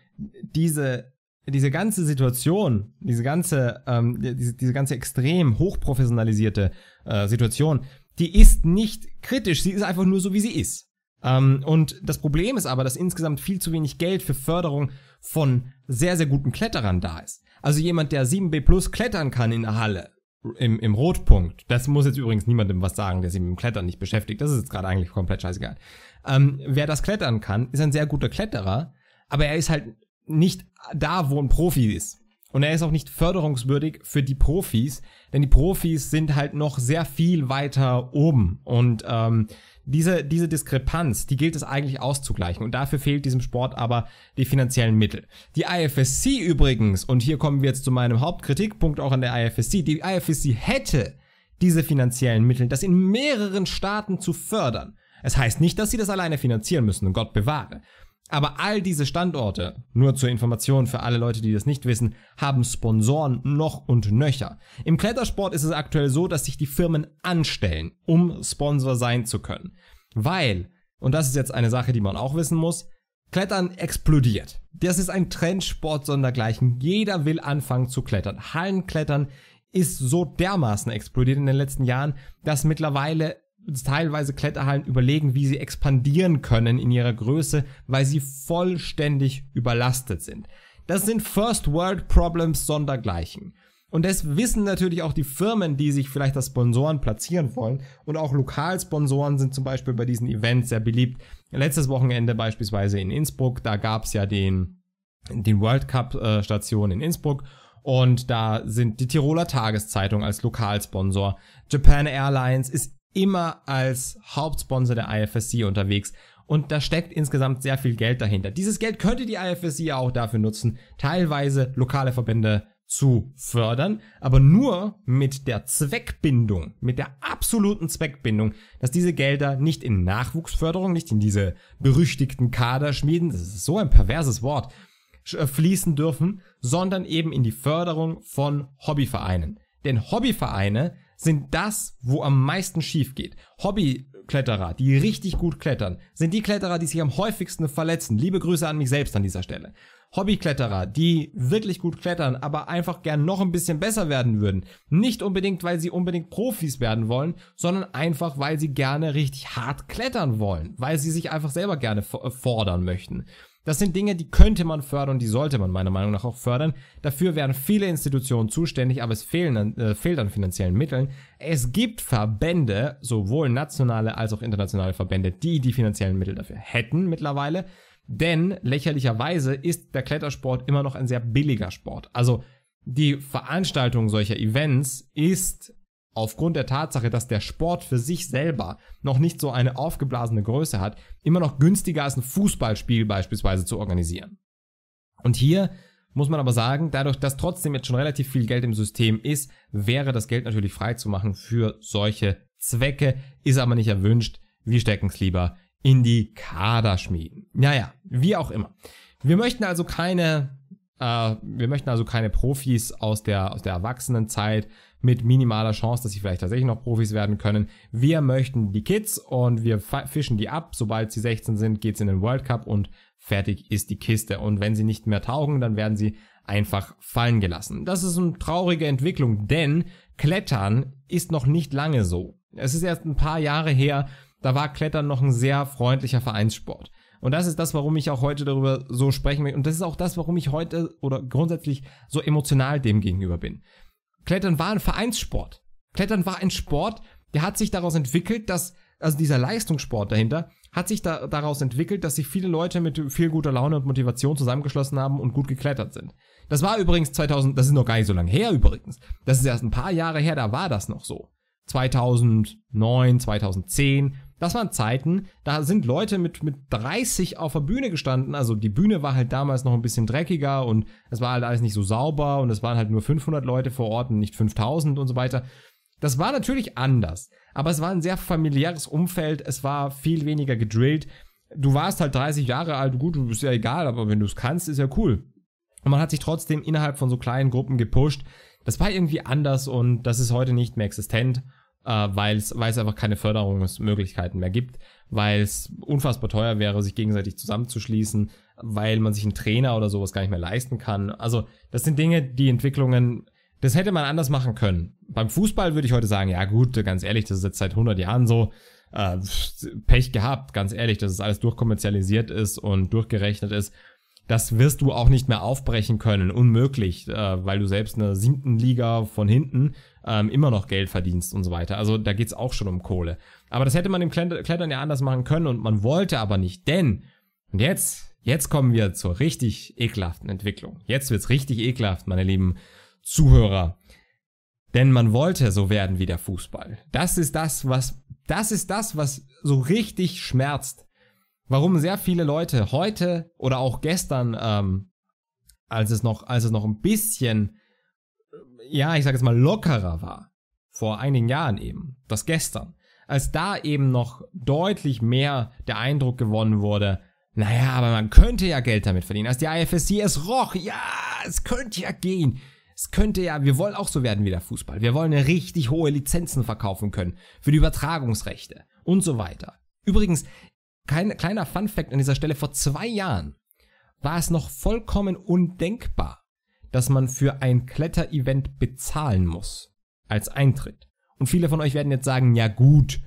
Diese, diese ganze Situation, diese ganze, ähm, diese, diese ganze extrem hochprofessionalisierte äh, Situation, die ist nicht kritisch. Sie ist einfach nur so, wie sie ist. Ähm, und das Problem ist aber, dass insgesamt viel zu wenig Geld für Förderung von sehr, sehr guten Kletterern da ist. Also jemand, der 7B plus klettern kann in der Halle, im, im Rotpunkt, das muss jetzt übrigens niemandem was sagen, der sich mit dem Klettern nicht beschäftigt, das ist jetzt gerade eigentlich komplett scheißegal. Ähm, wer das klettern kann, ist ein sehr guter Kletterer, aber er ist halt nicht da, wo ein Profi ist. Und er ist auch nicht förderungswürdig für die Profis, denn die Profis sind halt noch sehr viel weiter oben. Und ähm, diese, diese Diskrepanz, die gilt es eigentlich auszugleichen und dafür fehlt diesem Sport aber die finanziellen Mittel. Die IFSC übrigens, und hier kommen wir jetzt zu meinem Hauptkritikpunkt auch an der IFSC, die IFSC hätte diese finanziellen Mittel, das in mehreren Staaten zu fördern. Es heißt nicht, dass sie das alleine finanzieren müssen und Gott bewahre. Aber all diese Standorte, nur zur Information für alle Leute, die das nicht wissen, haben Sponsoren noch und nöcher. Im Klettersport ist es aktuell so, dass sich die Firmen anstellen, um Sponsor sein zu können. Weil, und das ist jetzt eine Sache, die man auch wissen muss, Klettern explodiert. Das ist ein Trendsport sondergleichen. Jeder will anfangen zu klettern. Hallenklettern ist so dermaßen explodiert in den letzten Jahren, dass mittlerweile teilweise Kletterhallen überlegen, wie sie expandieren können in ihrer Größe, weil sie vollständig überlastet sind. Das sind First World Problems sondergleichen. Und das wissen natürlich auch die Firmen, die sich vielleicht als Sponsoren platzieren wollen. Und auch Lokalsponsoren sind zum Beispiel bei diesen Events sehr beliebt. Letztes Wochenende beispielsweise in Innsbruck, da gab es ja den, den World Cup äh, Station in Innsbruck. Und da sind die Tiroler Tageszeitung als Lokalsponsor. Japan Airlines ist immer als Hauptsponsor der IFSC unterwegs und da steckt insgesamt sehr viel Geld dahinter. Dieses Geld könnte die IFSC ja auch dafür nutzen, teilweise lokale Verbände zu fördern, aber nur mit der Zweckbindung, mit der absoluten Zweckbindung, dass diese Gelder nicht in Nachwuchsförderung, nicht in diese berüchtigten Kaderschmieden, das ist so ein perverses Wort, äh, fließen dürfen, sondern eben in die Förderung von Hobbyvereinen. Denn Hobbyvereine sind das, wo am meisten schief geht. Hobbykletterer, die richtig gut klettern, sind die Kletterer, die sich am häufigsten verletzen. Liebe Grüße an mich selbst an dieser Stelle. Hobbykletterer, die wirklich gut klettern, aber einfach gern noch ein bisschen besser werden würden. Nicht unbedingt, weil sie unbedingt Profis werden wollen, sondern einfach, weil sie gerne richtig hart klettern wollen, weil sie sich einfach selber gerne äh, fordern möchten. Das sind Dinge, die könnte man fördern, die sollte man meiner Meinung nach auch fördern. Dafür wären viele Institutionen zuständig, aber es fehlen an, äh, fehlt an finanziellen Mitteln. Es gibt Verbände, sowohl nationale als auch internationale Verbände, die die finanziellen Mittel dafür hätten mittlerweile. Denn lächerlicherweise ist der Klettersport immer noch ein sehr billiger Sport. Also die Veranstaltung solcher Events ist aufgrund der Tatsache, dass der Sport für sich selber noch nicht so eine aufgeblasene Größe hat, immer noch günstiger als ein Fußballspiel beispielsweise zu organisieren. Und hier muss man aber sagen, dadurch, dass trotzdem jetzt schon relativ viel Geld im System ist, wäre das Geld natürlich freizumachen für solche Zwecke, ist aber nicht erwünscht. Wir stecken es lieber in die Kaderschmieden. Naja, wie auch immer. Wir möchten also keine äh, wir möchten also keine Profis aus der, aus der Erwachsenenzeit mit minimaler Chance, dass sie vielleicht tatsächlich noch Profis werden können. Wir möchten die Kids und wir fischen die ab. Sobald sie 16 sind, geht's in den World Cup und fertig ist die Kiste. Und wenn sie nicht mehr taugen, dann werden sie einfach fallen gelassen. Das ist eine traurige Entwicklung, denn Klettern ist noch nicht lange so. Es ist erst ein paar Jahre her, da war Klettern noch ein sehr freundlicher Vereinssport. Und das ist das, warum ich auch heute darüber so sprechen will. Und das ist auch das, warum ich heute oder grundsätzlich so emotional dem gegenüber bin. Klettern war ein Vereinssport. Klettern war ein Sport, der hat sich daraus entwickelt, dass, also dieser Leistungssport dahinter, hat sich da, daraus entwickelt, dass sich viele Leute mit viel guter Laune und Motivation zusammengeschlossen haben und gut geklettert sind. Das war übrigens 2000, das ist noch gar nicht so lange her übrigens. Das ist erst ein paar Jahre her, da war das noch so. 2009, 2010, das waren Zeiten, da sind Leute mit, mit 30 auf der Bühne gestanden. Also die Bühne war halt damals noch ein bisschen dreckiger und es war halt alles nicht so sauber und es waren halt nur 500 Leute vor Ort und nicht 5000 und so weiter. Das war natürlich anders, aber es war ein sehr familiäres Umfeld, es war viel weniger gedrillt. Du warst halt 30 Jahre alt, gut, du bist ja egal, aber wenn du es kannst, ist ja cool. Und man hat sich trotzdem innerhalb von so kleinen Gruppen gepusht. Das war irgendwie anders und das ist heute nicht mehr existent äh, weil es einfach keine Förderungsmöglichkeiten mehr gibt, weil es unfassbar teuer wäre, sich gegenseitig zusammenzuschließen, weil man sich einen Trainer oder sowas gar nicht mehr leisten kann. Also das sind Dinge, die Entwicklungen, das hätte man anders machen können. Beim Fußball würde ich heute sagen, ja gut, ganz ehrlich, das ist jetzt seit 100 Jahren so. Äh, Pech gehabt, ganz ehrlich, dass es alles durchkommerzialisiert ist und durchgerechnet ist das wirst du auch nicht mehr aufbrechen können, unmöglich, äh, weil du selbst in der siebten Liga von hinten ähm, immer noch Geld verdienst und so weiter. Also da geht's auch schon um Kohle. Aber das hätte man im Klettern ja anders machen können und man wollte aber nicht, denn, und jetzt, jetzt kommen wir zur richtig ekelhaften Entwicklung. Jetzt wird's richtig ekelhaft, meine lieben Zuhörer. Denn man wollte so werden wie der Fußball. Das ist das, was, das ist das, was so richtig schmerzt warum sehr viele Leute heute oder auch gestern, ähm, als es noch, als es noch ein bisschen, ja, ich sage jetzt mal lockerer war, vor einigen Jahren eben, das gestern, als da eben noch deutlich mehr der Eindruck gewonnen wurde, naja, aber man könnte ja Geld damit verdienen. Als die IFSC es roch, ja, es könnte ja gehen. Es könnte ja, wir wollen auch so werden wie der Fußball. Wir wollen richtig hohe Lizenzen verkaufen können für die Übertragungsrechte und so weiter. Übrigens, kein, kleiner Fun Fact an dieser Stelle, vor zwei Jahren war es noch vollkommen undenkbar, dass man für ein Kletterevent bezahlen muss als Eintritt. Und viele von euch werden jetzt sagen, ja gut,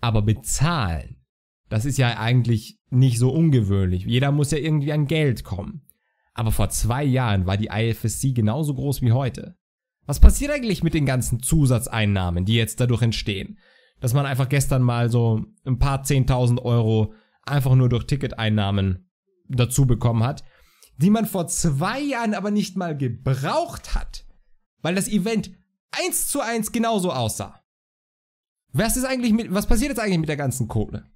aber bezahlen, das ist ja eigentlich nicht so ungewöhnlich. Jeder muss ja irgendwie an Geld kommen. Aber vor zwei Jahren war die IFSC genauso groß wie heute. Was passiert eigentlich mit den ganzen Zusatzeinnahmen, die jetzt dadurch entstehen? Dass man einfach gestern mal so ein paar 10.000 Euro einfach nur durch Ticketeinnahmen dazu bekommen hat, die man vor zwei Jahren aber nicht mal gebraucht hat, weil das Event eins zu eins genauso aussah. Was ist eigentlich mit, was passiert jetzt eigentlich mit der ganzen Kohle?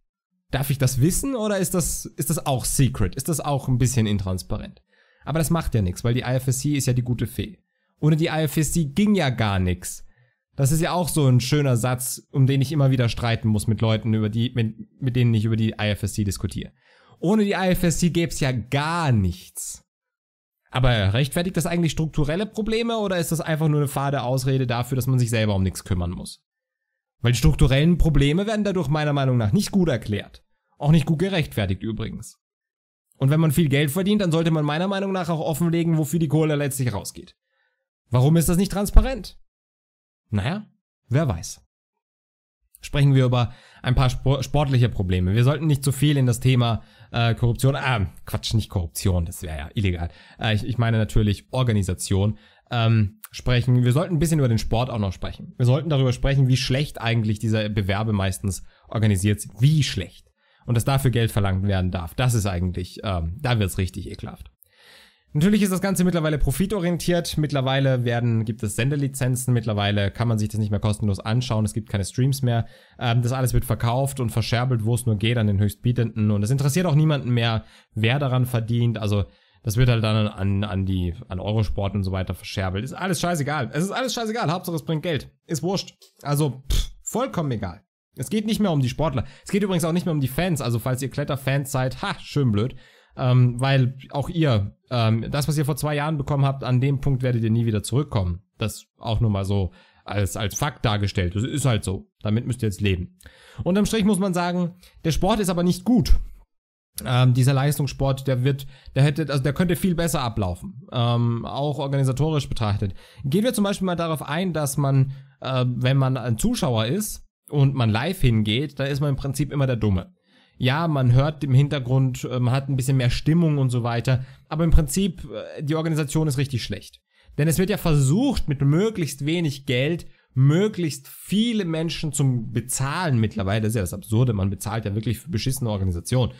Darf ich das wissen oder ist das, ist das auch secret? Ist das auch ein bisschen intransparent? Aber das macht ja nichts, weil die IFSC ist ja die gute Fee. Ohne die IFSC ging ja gar nichts. Das ist ja auch so ein schöner Satz, um den ich immer wieder streiten muss mit Leuten, über die, mit, mit denen ich über die IFSC diskutiere. Ohne die IFSC gäbe es ja gar nichts. Aber rechtfertigt das eigentlich strukturelle Probleme oder ist das einfach nur eine fade Ausrede dafür, dass man sich selber um nichts kümmern muss? Weil die strukturellen Probleme werden dadurch meiner Meinung nach nicht gut erklärt. Auch nicht gut gerechtfertigt übrigens. Und wenn man viel Geld verdient, dann sollte man meiner Meinung nach auch offenlegen, wofür die Kohle letztlich rausgeht. Warum ist das nicht transparent? Naja, wer weiß. Sprechen wir über ein paar sportliche Probleme. Wir sollten nicht zu viel in das Thema äh, Korruption, ah, Quatsch, nicht Korruption, das wäre ja illegal. Äh, ich, ich meine natürlich Organisation ähm, sprechen. Wir sollten ein bisschen über den Sport auch noch sprechen. Wir sollten darüber sprechen, wie schlecht eigentlich diese Bewerbe meistens organisiert sind. Wie schlecht. Und dass dafür Geld verlangt werden darf. Das ist eigentlich, ähm, da wird's richtig ekelhaft. Natürlich ist das Ganze mittlerweile profitorientiert. Mittlerweile werden, gibt es Sendelizenzen. Mittlerweile kann man sich das nicht mehr kostenlos anschauen. Es gibt keine Streams mehr. Ähm, das alles wird verkauft und verscherbelt, wo es nur geht, an den Höchstbietenden. Und es interessiert auch niemanden mehr, wer daran verdient. Also, das wird halt dann an, an die, an Eurosport und so weiter verscherbelt. Ist alles scheißegal. Es ist alles scheißegal. Hauptsache es bringt Geld. Ist wurscht. Also, pff, vollkommen egal. Es geht nicht mehr um die Sportler. Es geht übrigens auch nicht mehr um die Fans. Also, falls ihr Kletterfans seid, ha, schön blöd. Ähm, weil auch ihr ähm, das, was ihr vor zwei Jahren bekommen habt, an dem Punkt werdet ihr nie wieder zurückkommen. Das auch nur mal so als, als Fakt dargestellt. Das ist halt so. Damit müsst ihr jetzt leben. Unterm Strich muss man sagen, der Sport ist aber nicht gut. Ähm, dieser Leistungssport, der wird, der hätte, also der könnte viel besser ablaufen, ähm, auch organisatorisch betrachtet. Gehen wir zum Beispiel mal darauf ein, dass man, äh, wenn man ein Zuschauer ist und man live hingeht, dann ist man im Prinzip immer der Dumme ja, man hört im Hintergrund, man ähm, hat ein bisschen mehr Stimmung und so weiter. Aber im Prinzip, äh, die Organisation ist richtig schlecht. Denn es wird ja versucht, mit möglichst wenig Geld möglichst viele Menschen zum Bezahlen mittlerweile, das ist ja das Absurde, man bezahlt ja wirklich für beschissene Organisationen,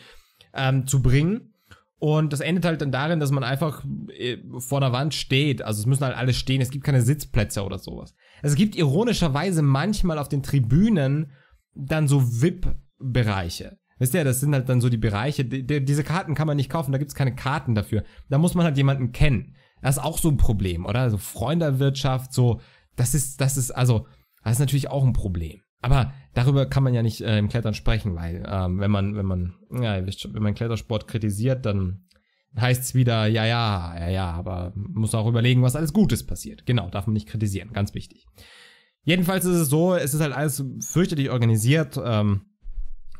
ähm, zu bringen. Und das endet halt dann darin, dass man einfach äh, vor der Wand steht. Also es müssen halt alle stehen, es gibt keine Sitzplätze oder sowas. Es gibt ironischerweise manchmal auf den Tribünen dann so VIP-Bereiche. Wisst ihr, das sind halt dann so die Bereiche. Die, die, diese Karten kann man nicht kaufen, da gibt's keine Karten dafür. Da muss man halt jemanden kennen. Das ist auch so ein Problem, oder? So Freunderwirtschaft, so, das ist, das ist, also, das ist natürlich auch ein Problem. Aber darüber kann man ja nicht äh, im Klettern sprechen, weil ähm, wenn man, wenn man, ja, wenn man Klettersport kritisiert, dann heißt's wieder, ja, ja, ja, ja, aber muss auch überlegen, was alles Gutes passiert. Genau, darf man nicht kritisieren, ganz wichtig. Jedenfalls ist es so, es ist halt alles fürchterlich organisiert. Ähm,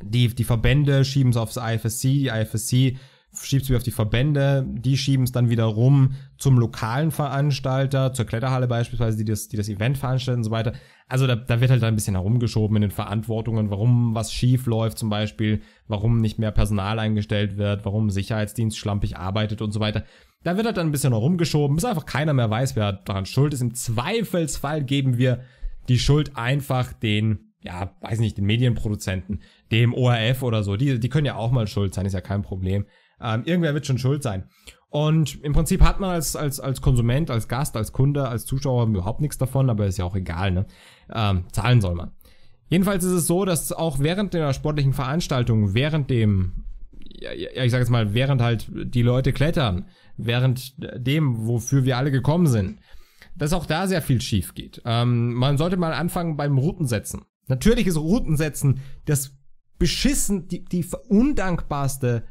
die, die Verbände schieben es aufs IFSC, die IFSC schiebt es wieder auf die Verbände, die schieben es dann wieder rum zum lokalen Veranstalter, zur Kletterhalle beispielsweise, die das, die das Event veranstalten und so weiter. Also da, da wird halt ein bisschen herumgeschoben in den Verantwortungen, warum was schief läuft zum Beispiel, warum nicht mehr Personal eingestellt wird, warum Sicherheitsdienst schlampig arbeitet und so weiter. Da wird halt dann ein bisschen herumgeschoben, bis einfach keiner mehr weiß, wer daran schuld ist. Im Zweifelsfall geben wir die Schuld einfach den ja, weiß nicht, den Medienproduzenten, dem ORF oder so, die, die können ja auch mal schuld sein, ist ja kein Problem. Ähm, irgendwer wird schon schuld sein. Und im Prinzip hat man als, als, als Konsument, als Gast, als Kunde, als Zuschauer überhaupt nichts davon, aber ist ja auch egal, ne? Ähm, zahlen soll man. Jedenfalls ist es so, dass auch während der sportlichen Veranstaltung, während dem, ja, ich sage jetzt mal, während halt die Leute klettern, während dem, wofür wir alle gekommen sind, dass auch da sehr viel schief geht. Ähm, man sollte mal anfangen beim Routensetzen. Natürlich ist Routensetzen das beschissen, die, die undankbarste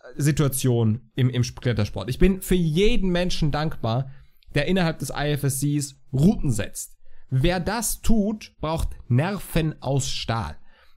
äh, Situation im, im Klettersport. Ich bin für jeden Menschen dankbar, der innerhalb des IFSCs Routen setzt. Wer das tut, braucht Nerven aus Stahl.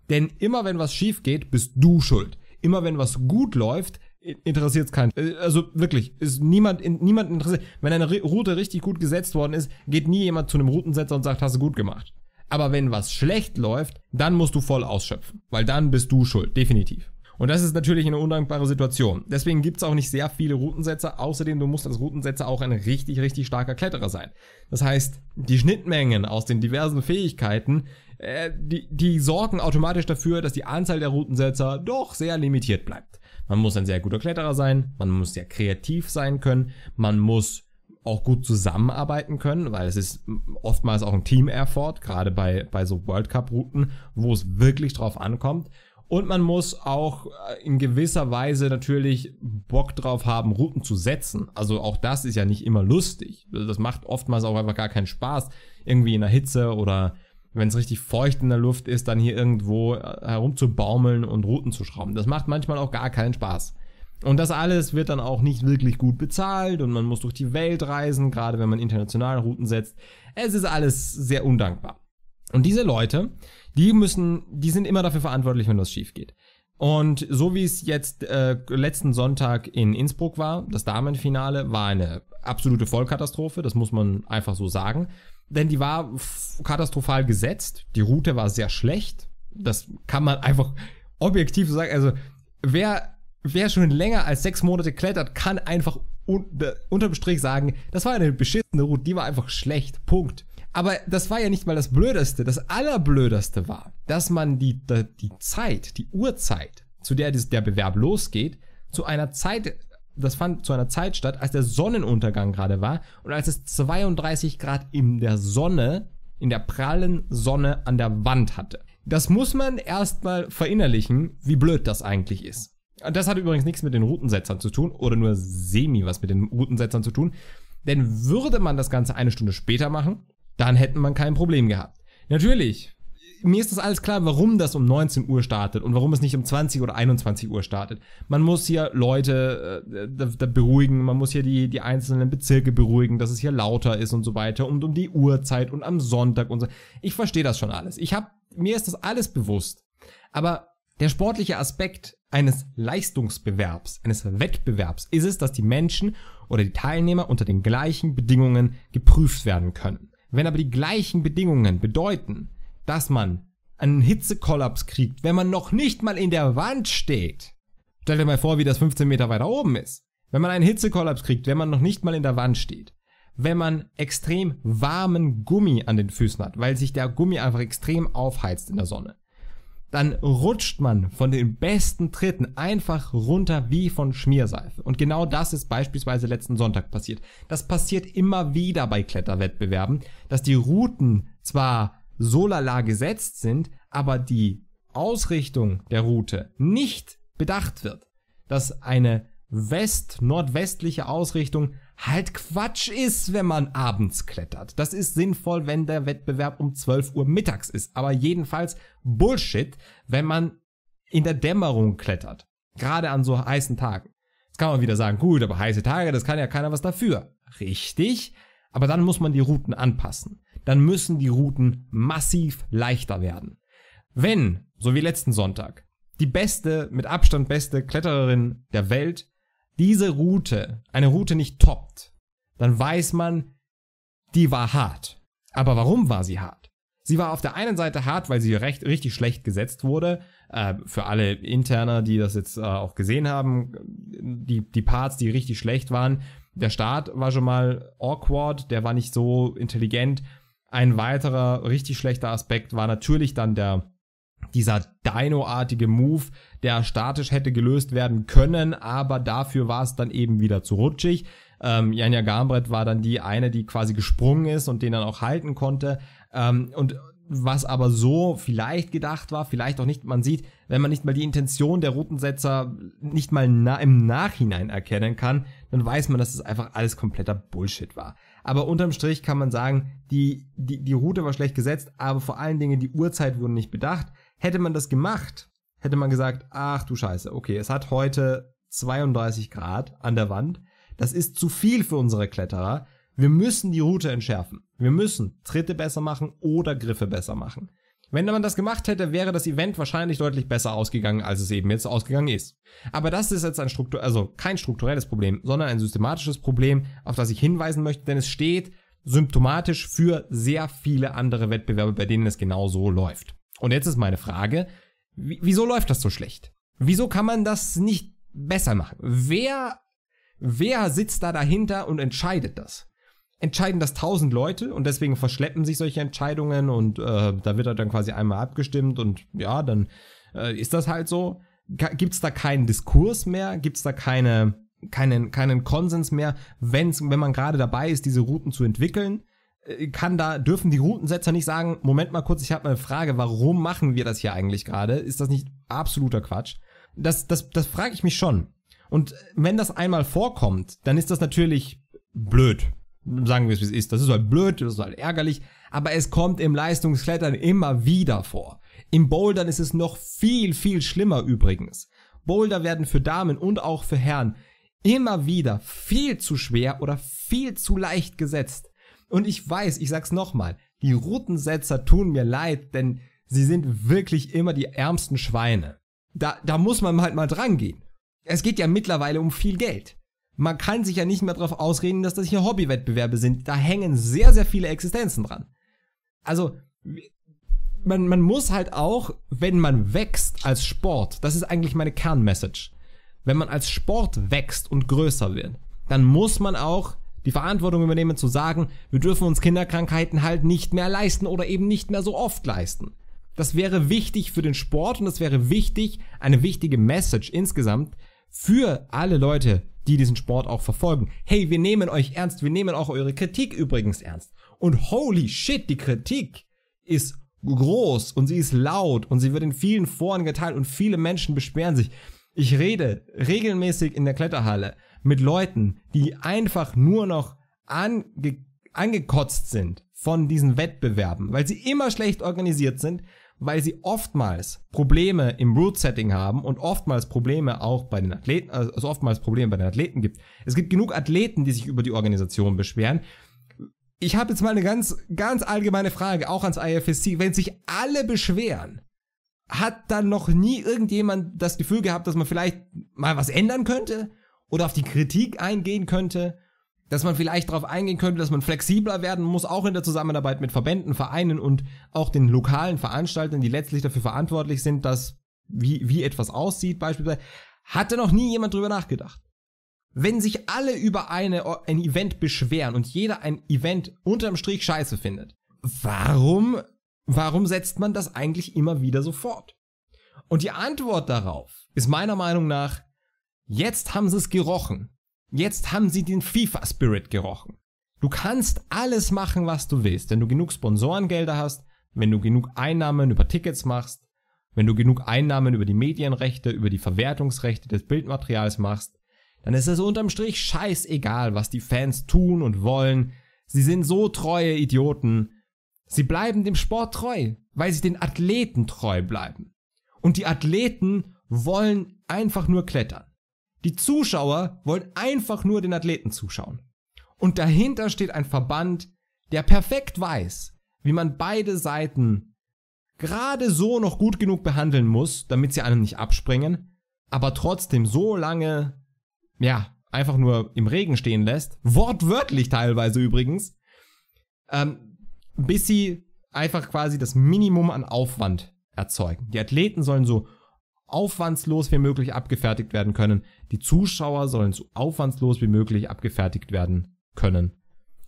Denn immer wenn was schief geht, bist du schuld. Immer wenn was gut läuft, interessiert es keinen. Äh, also wirklich, ist niemand, niemand interessiert. Wenn eine Route richtig gut gesetzt worden ist, geht nie jemand zu einem Routensetzer und sagt, hast du gut gemacht. Aber wenn was schlecht läuft, dann musst du voll ausschöpfen, weil dann bist du schuld, definitiv. Und das ist natürlich eine undankbare Situation. Deswegen gibt's auch nicht sehr viele Routensetzer. Außerdem, du musst als Routensetzer auch ein richtig, richtig starker Kletterer sein. Das heißt, die Schnittmengen aus den diversen Fähigkeiten, äh, die, die sorgen automatisch dafür, dass die Anzahl der Routensetzer doch sehr limitiert bleibt. Man muss ein sehr guter Kletterer sein, man muss sehr kreativ sein können, man muss auch gut zusammenarbeiten können, weil es ist oftmals auch ein Team-Effort, gerade bei, bei so World Cup-Routen, wo es wirklich drauf ankommt. Und man muss auch äh, in gewisser Weise natürlich Bock drauf haben, Routen zu setzen. Also auch das ist ja nicht immer lustig. Also das macht oftmals auch einfach gar keinen Spaß, irgendwie in der Hitze oder wenn es richtig feucht in der Luft ist, dann hier irgendwo äh, herumzubaumeln und Routen zu schrauben. Das macht manchmal auch gar keinen Spaß. Und das alles wird dann auch nicht wirklich gut bezahlt und man muss durch die Welt reisen, gerade wenn man internationale Routen setzt. Es ist alles sehr undankbar. Und diese Leute, die müssen, die sind immer dafür verantwortlich, wenn was schief geht. Und so wie es jetzt äh, letzten Sonntag in Innsbruck war, das Damenfinale war eine absolute Vollkatastrophe, das muss man einfach so sagen. Denn die war katastrophal gesetzt, die Route war sehr schlecht, das kann man einfach objektiv sagen. Also wer wer schon länger als sechs Monate klettert, kann einfach unter, unterm Strich sagen, das war eine beschissene Route, die war einfach schlecht. Punkt. Aber das war ja nicht mal das Blödeste. Das Allerblödeste war, dass man die, die, die Zeit, die Uhrzeit, zu der der Bewerb losgeht, zu einer Zeit, das fand zu einer Zeit statt, als der Sonnenuntergang gerade war und als es 32 Grad in der Sonne, in der prallen Sonne an der Wand hatte. Das muss man erstmal verinnerlichen, wie blöd das eigentlich ist. Das hat übrigens nichts mit den Routensetzern zu tun oder nur semi was mit den Routensetzern zu tun. Denn würde man das Ganze eine Stunde später machen, dann hätten man kein Problem gehabt. Natürlich, mir ist das alles klar, warum das um 19 Uhr startet und warum es nicht um 20 oder 21 Uhr startet. Man muss hier Leute äh, da, da beruhigen, man muss hier die, die einzelnen Bezirke beruhigen, dass es hier lauter ist und so weiter und um die Uhrzeit und am Sonntag und so. Ich verstehe das schon alles. Ich hab, mir ist das alles bewusst. Aber der sportliche Aspekt eines Leistungsbewerbs, eines Wettbewerbs ist es, dass die Menschen oder die Teilnehmer unter den gleichen Bedingungen geprüft werden können. Wenn aber die gleichen Bedingungen bedeuten, dass man einen Hitzekollaps kriegt, wenn man noch nicht mal in der Wand steht, stell dir mal vor, wie das 15 Meter weiter oben ist. Wenn man einen Hitzekollaps kriegt, wenn man noch nicht mal in der Wand steht, wenn man extrem warmen Gummi an den Füßen hat, weil sich der Gummi einfach extrem aufheizt in der Sonne, dann rutscht man von den besten Tritten einfach runter wie von Schmierseife. Und genau das ist beispielsweise letzten Sonntag passiert. Das passiert immer wieder bei Kletterwettbewerben, dass die Routen zwar so lala gesetzt sind, aber die Ausrichtung der Route nicht bedacht wird, dass eine west-nordwestliche Ausrichtung halt Quatsch ist, wenn man abends klettert. Das ist sinnvoll, wenn der Wettbewerb um 12 Uhr mittags ist, aber jedenfalls Bullshit, wenn man in der Dämmerung klettert. Gerade an so heißen Tagen. Jetzt kann man wieder sagen, gut, aber heiße Tage, das kann ja keiner was dafür. Richtig, aber dann muss man die Routen anpassen. Dann müssen die Routen massiv leichter werden. Wenn, so wie letzten Sonntag, die beste, mit Abstand beste Klettererin der Welt diese Route eine Route nicht toppt, dann weiß man, die war hart. Aber warum war sie hart? Sie war auf der einen Seite hart, weil sie recht, richtig schlecht gesetzt wurde. Äh, für alle Interner, die das jetzt äh, auch gesehen haben, die, die Parts, die richtig schlecht waren. Der Start war schon mal awkward, der war nicht so intelligent. Ein weiterer richtig schlechter Aspekt war natürlich dann der, dieser Dino-artige Move, der statisch hätte gelöst werden können, aber dafür war es dann eben wieder zu rutschig. Ähm, Janja Garmbrett war dann die eine, die quasi gesprungen ist und den dann auch halten konnte. Ähm, und was aber so vielleicht gedacht war, vielleicht auch nicht, man sieht, wenn man nicht mal die Intention der Routensetzer nicht mal na im Nachhinein erkennen kann, dann weiß man, dass es das einfach alles kompletter Bullshit war. Aber unterm Strich kann man sagen, die, die, die Route war schlecht gesetzt, aber vor allen Dingen die Uhrzeit wurde nicht bedacht. Hätte man das gemacht, hätte man gesagt, ach du Scheiße, okay, es hat heute 32 Grad an der Wand. Das ist zu viel für unsere Kletterer. Wir müssen die Route entschärfen. Wir müssen Tritte besser machen oder Griffe besser machen. Wenn man das gemacht hätte, wäre das Event wahrscheinlich deutlich besser ausgegangen, als es eben jetzt ausgegangen ist. Aber das ist jetzt ein Struktur, also kein strukturelles Problem, sondern ein systematisches Problem, auf das ich hinweisen möchte, denn es steht symptomatisch für sehr viele andere Wettbewerbe, bei denen es genau so läuft. Und jetzt ist meine Frage, wieso läuft das so schlecht? Wieso kann man das nicht besser machen? Wer, wer sitzt da dahinter und entscheidet das? Entscheiden das tausend Leute und deswegen verschleppen sich solche Entscheidungen und äh, da wird halt dann quasi einmal abgestimmt und ja, dann äh, ist das halt so. Gibt es da keinen Diskurs mehr? Gibt es da keine, keinen, keinen Konsens mehr, wenn's, wenn man gerade dabei ist, diese Routen zu entwickeln? Äh, kann da, dürfen die Routensetzer nicht sagen, Moment mal kurz, ich habe eine Frage, warum machen wir das hier eigentlich gerade? Ist das nicht absoluter Quatsch? Das, das, das frage ich mich schon. Und wenn das einmal vorkommt, dann ist das natürlich blöd. Sagen wir es, wie es ist. Das ist halt blöd, das ist halt ärgerlich. Aber es kommt im Leistungsklettern immer wieder vor. Im Bouldern ist es noch viel, viel schlimmer übrigens. Boulder werden für Damen und auch für Herren immer wieder viel zu schwer oder viel zu leicht gesetzt. Und ich weiß, ich sag's nochmal, die Routensetzer tun mir leid, denn sie sind wirklich immer die ärmsten Schweine. Da, da muss man halt mal dran gehen. Es geht ja mittlerweile um viel Geld. Man kann sich ja nicht mehr darauf ausreden, dass das hier Hobbywettbewerbe sind. Da hängen sehr, sehr viele Existenzen dran. Also, man, man muss halt auch, wenn man wächst als Sport, das ist eigentlich meine Kernmessage, wenn man als Sport wächst und größer wird, dann muss man auch die Verantwortung übernehmen zu sagen, wir dürfen uns Kinderkrankheiten halt nicht mehr leisten oder eben nicht mehr so oft leisten. Das wäre wichtig für den Sport und das wäre wichtig, eine wichtige Message insgesamt für alle Leute, die diesen Sport auch verfolgen. Hey, wir nehmen euch ernst, wir nehmen auch eure Kritik übrigens ernst. Und holy shit, die Kritik ist groß und sie ist laut und sie wird in vielen Foren geteilt und viele Menschen beschweren sich. Ich rede regelmäßig in der Kletterhalle mit Leuten, die einfach nur noch ange angekotzt sind von diesen Wettbewerben, weil sie immer schlecht organisiert sind, weil sie oftmals Probleme im Root-Setting haben und oftmals Probleme auch bei den Athleten, also oftmals Probleme bei den Athleten gibt. Es gibt genug Athleten, die sich über die Organisation beschweren. Ich habe jetzt mal eine ganz, ganz allgemeine Frage, auch ans IFSC. Wenn sich alle beschweren, hat dann noch nie irgendjemand das Gefühl gehabt, dass man vielleicht mal was ändern könnte? oder auf die Kritik eingehen könnte, dass man vielleicht darauf eingehen könnte, dass man flexibler werden muss, auch in der Zusammenarbeit mit Verbänden, Vereinen und auch den lokalen Veranstaltern, die letztlich dafür verantwortlich sind, dass wie, wie etwas aussieht, beispielsweise, hatte noch nie jemand drüber nachgedacht. Wenn sich alle über eine, ein Event beschweren und jeder ein Event unterm Strich scheiße findet, warum, warum setzt man das eigentlich immer wieder so Und die Antwort darauf ist meiner Meinung nach Jetzt haben sie es gerochen. Jetzt haben sie den FIFA-Spirit gerochen. Du kannst alles machen, was du willst. Wenn du genug Sponsorengelder hast, wenn du genug Einnahmen über Tickets machst, wenn du genug Einnahmen über die Medienrechte, über die Verwertungsrechte des Bildmaterials machst, dann ist es unterm Strich scheißegal, was die Fans tun und wollen. Sie sind so treue Idioten. Sie bleiben dem Sport treu, weil sie den Athleten treu bleiben. Und die Athleten wollen einfach nur klettern. Die Zuschauer wollen einfach nur den Athleten zuschauen. Und dahinter steht ein Verband, der perfekt weiß, wie man beide Seiten gerade so noch gut genug behandeln muss, damit sie einem nicht abspringen, aber trotzdem so lange, ja, einfach nur im Regen stehen lässt, wortwörtlich teilweise übrigens, ähm, bis sie einfach quasi das Minimum an Aufwand erzeugen. Die Athleten sollen so aufwandslos wie möglich abgefertigt werden können. Die Zuschauer sollen so aufwandslos wie möglich abgefertigt werden können.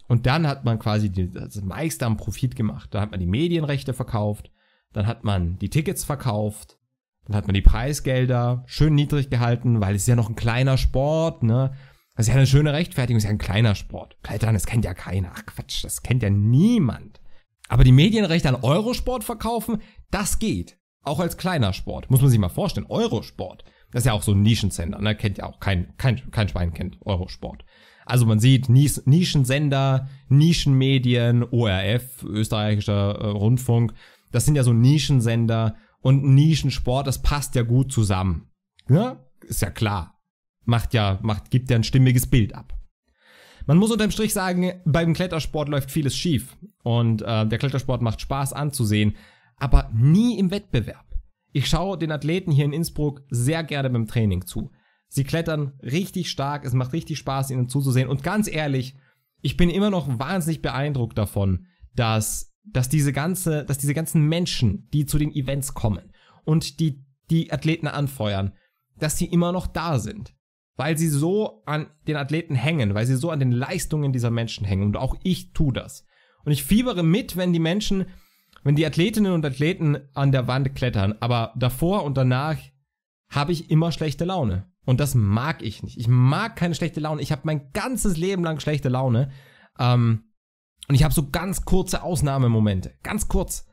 Und dann hat man quasi das meiste am Profit gemacht. Da hat man die Medienrechte verkauft, dann hat man die Tickets verkauft, dann hat man die Preisgelder schön niedrig gehalten, weil es ist ja noch ein kleiner Sport, ne? Das ist ja eine schöne Rechtfertigung, das ist ja ein kleiner Sport. Klettern, das kennt ja keiner. Ach Quatsch, das kennt ja niemand. Aber die Medienrechte an Eurosport verkaufen, das geht. Auch als kleiner Sport, muss man sich mal vorstellen, Eurosport. Das ist ja auch so ein Nischensender, ne? Kennt ja auch kein, kein, kein Schwein kennt Eurosport. Also man sieht Nischensender, Nischenmedien, ORF, österreichischer äh, Rundfunk. Das sind ja so Nischensender und Nischensport, das passt ja gut zusammen. Ja? Ne? Ist ja klar. Macht ja, macht, gibt ja ein stimmiges Bild ab. Man muss unterm Strich sagen, beim Klettersport läuft vieles schief. Und äh, der Klettersport macht Spaß anzusehen aber nie im Wettbewerb. Ich schaue den Athleten hier in Innsbruck sehr gerne beim Training zu. Sie klettern richtig stark, es macht richtig Spaß, ihnen zuzusehen. Und ganz ehrlich, ich bin immer noch wahnsinnig beeindruckt davon, dass, dass diese ganze, dass diese ganzen Menschen, die zu den Events kommen und die, die Athleten anfeuern, dass sie immer noch da sind. Weil sie so an den Athleten hängen, weil sie so an den Leistungen dieser Menschen hängen. Und auch ich tue das. Und ich fiebere mit, wenn die Menschen wenn die Athletinnen und Athleten an der Wand klettern, aber davor und danach habe ich immer schlechte Laune. Und das mag ich nicht. Ich mag keine schlechte Laune. Ich habe mein ganzes Leben lang schlechte Laune. Ähm, und ich habe so ganz kurze Ausnahmemomente. Ganz kurz.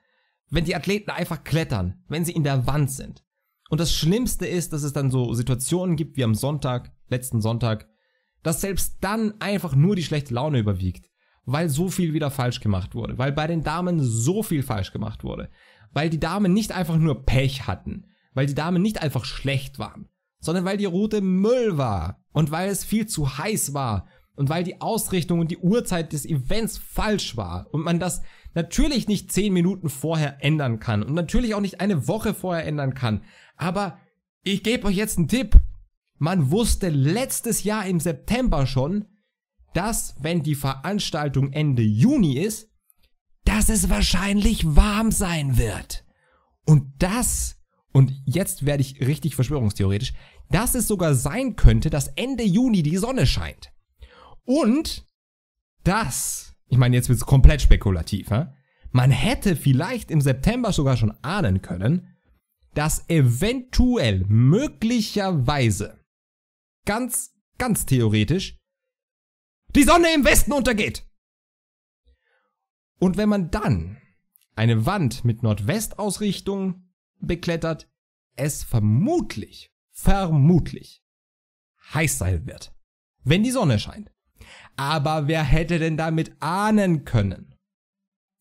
Wenn die Athleten einfach klettern, wenn sie in der Wand sind. Und das Schlimmste ist, dass es dann so Situationen gibt wie am Sonntag, letzten Sonntag, dass selbst dann einfach nur die schlechte Laune überwiegt weil so viel wieder falsch gemacht wurde, weil bei den Damen so viel falsch gemacht wurde, weil die Damen nicht einfach nur Pech hatten, weil die Damen nicht einfach schlecht waren, sondern weil die Route Müll war und weil es viel zu heiß war und weil die Ausrichtung und die Uhrzeit des Events falsch war und man das natürlich nicht zehn Minuten vorher ändern kann und natürlich auch nicht eine Woche vorher ändern kann. Aber ich gebe euch jetzt einen Tipp. Man wusste letztes Jahr im September schon, dass, wenn die Veranstaltung Ende Juni ist, dass es wahrscheinlich warm sein wird. Und das, und jetzt werde ich richtig verschwörungstheoretisch, dass es sogar sein könnte, dass Ende Juni die Sonne scheint. Und das, ich meine, jetzt wird es komplett spekulativ, ne? man hätte vielleicht im September sogar schon ahnen können, dass eventuell möglicherweise ganz, ganz theoretisch die Sonne im Westen untergeht. Und wenn man dann eine Wand mit Nordwestausrichtung beklettert, es vermutlich, vermutlich heiß sein wird, wenn die Sonne scheint. Aber wer hätte denn damit ahnen können?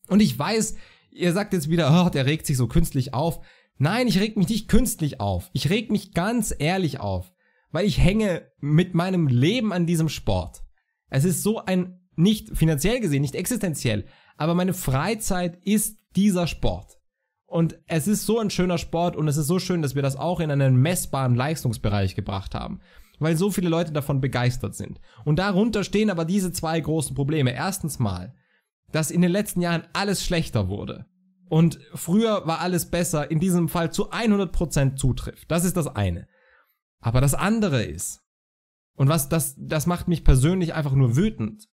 Und ich weiß, ihr sagt jetzt wieder, oh, der regt sich so künstlich auf. Nein, ich reg mich nicht künstlich auf. Ich reg mich ganz ehrlich auf, weil ich hänge mit meinem Leben an diesem Sport. Es ist so ein, nicht finanziell gesehen, nicht existenziell, aber meine Freizeit ist dieser Sport. Und es ist so ein schöner Sport und es ist so schön, dass wir das auch in einen messbaren Leistungsbereich gebracht haben, weil so viele Leute davon begeistert sind. Und darunter stehen aber diese zwei großen Probleme. Erstens mal, dass in den letzten Jahren alles schlechter wurde. Und früher war alles besser, in diesem Fall zu 100% Prozent zutrifft. Das ist das eine. Aber das andere ist, und was das, das macht mich persönlich einfach nur wütend.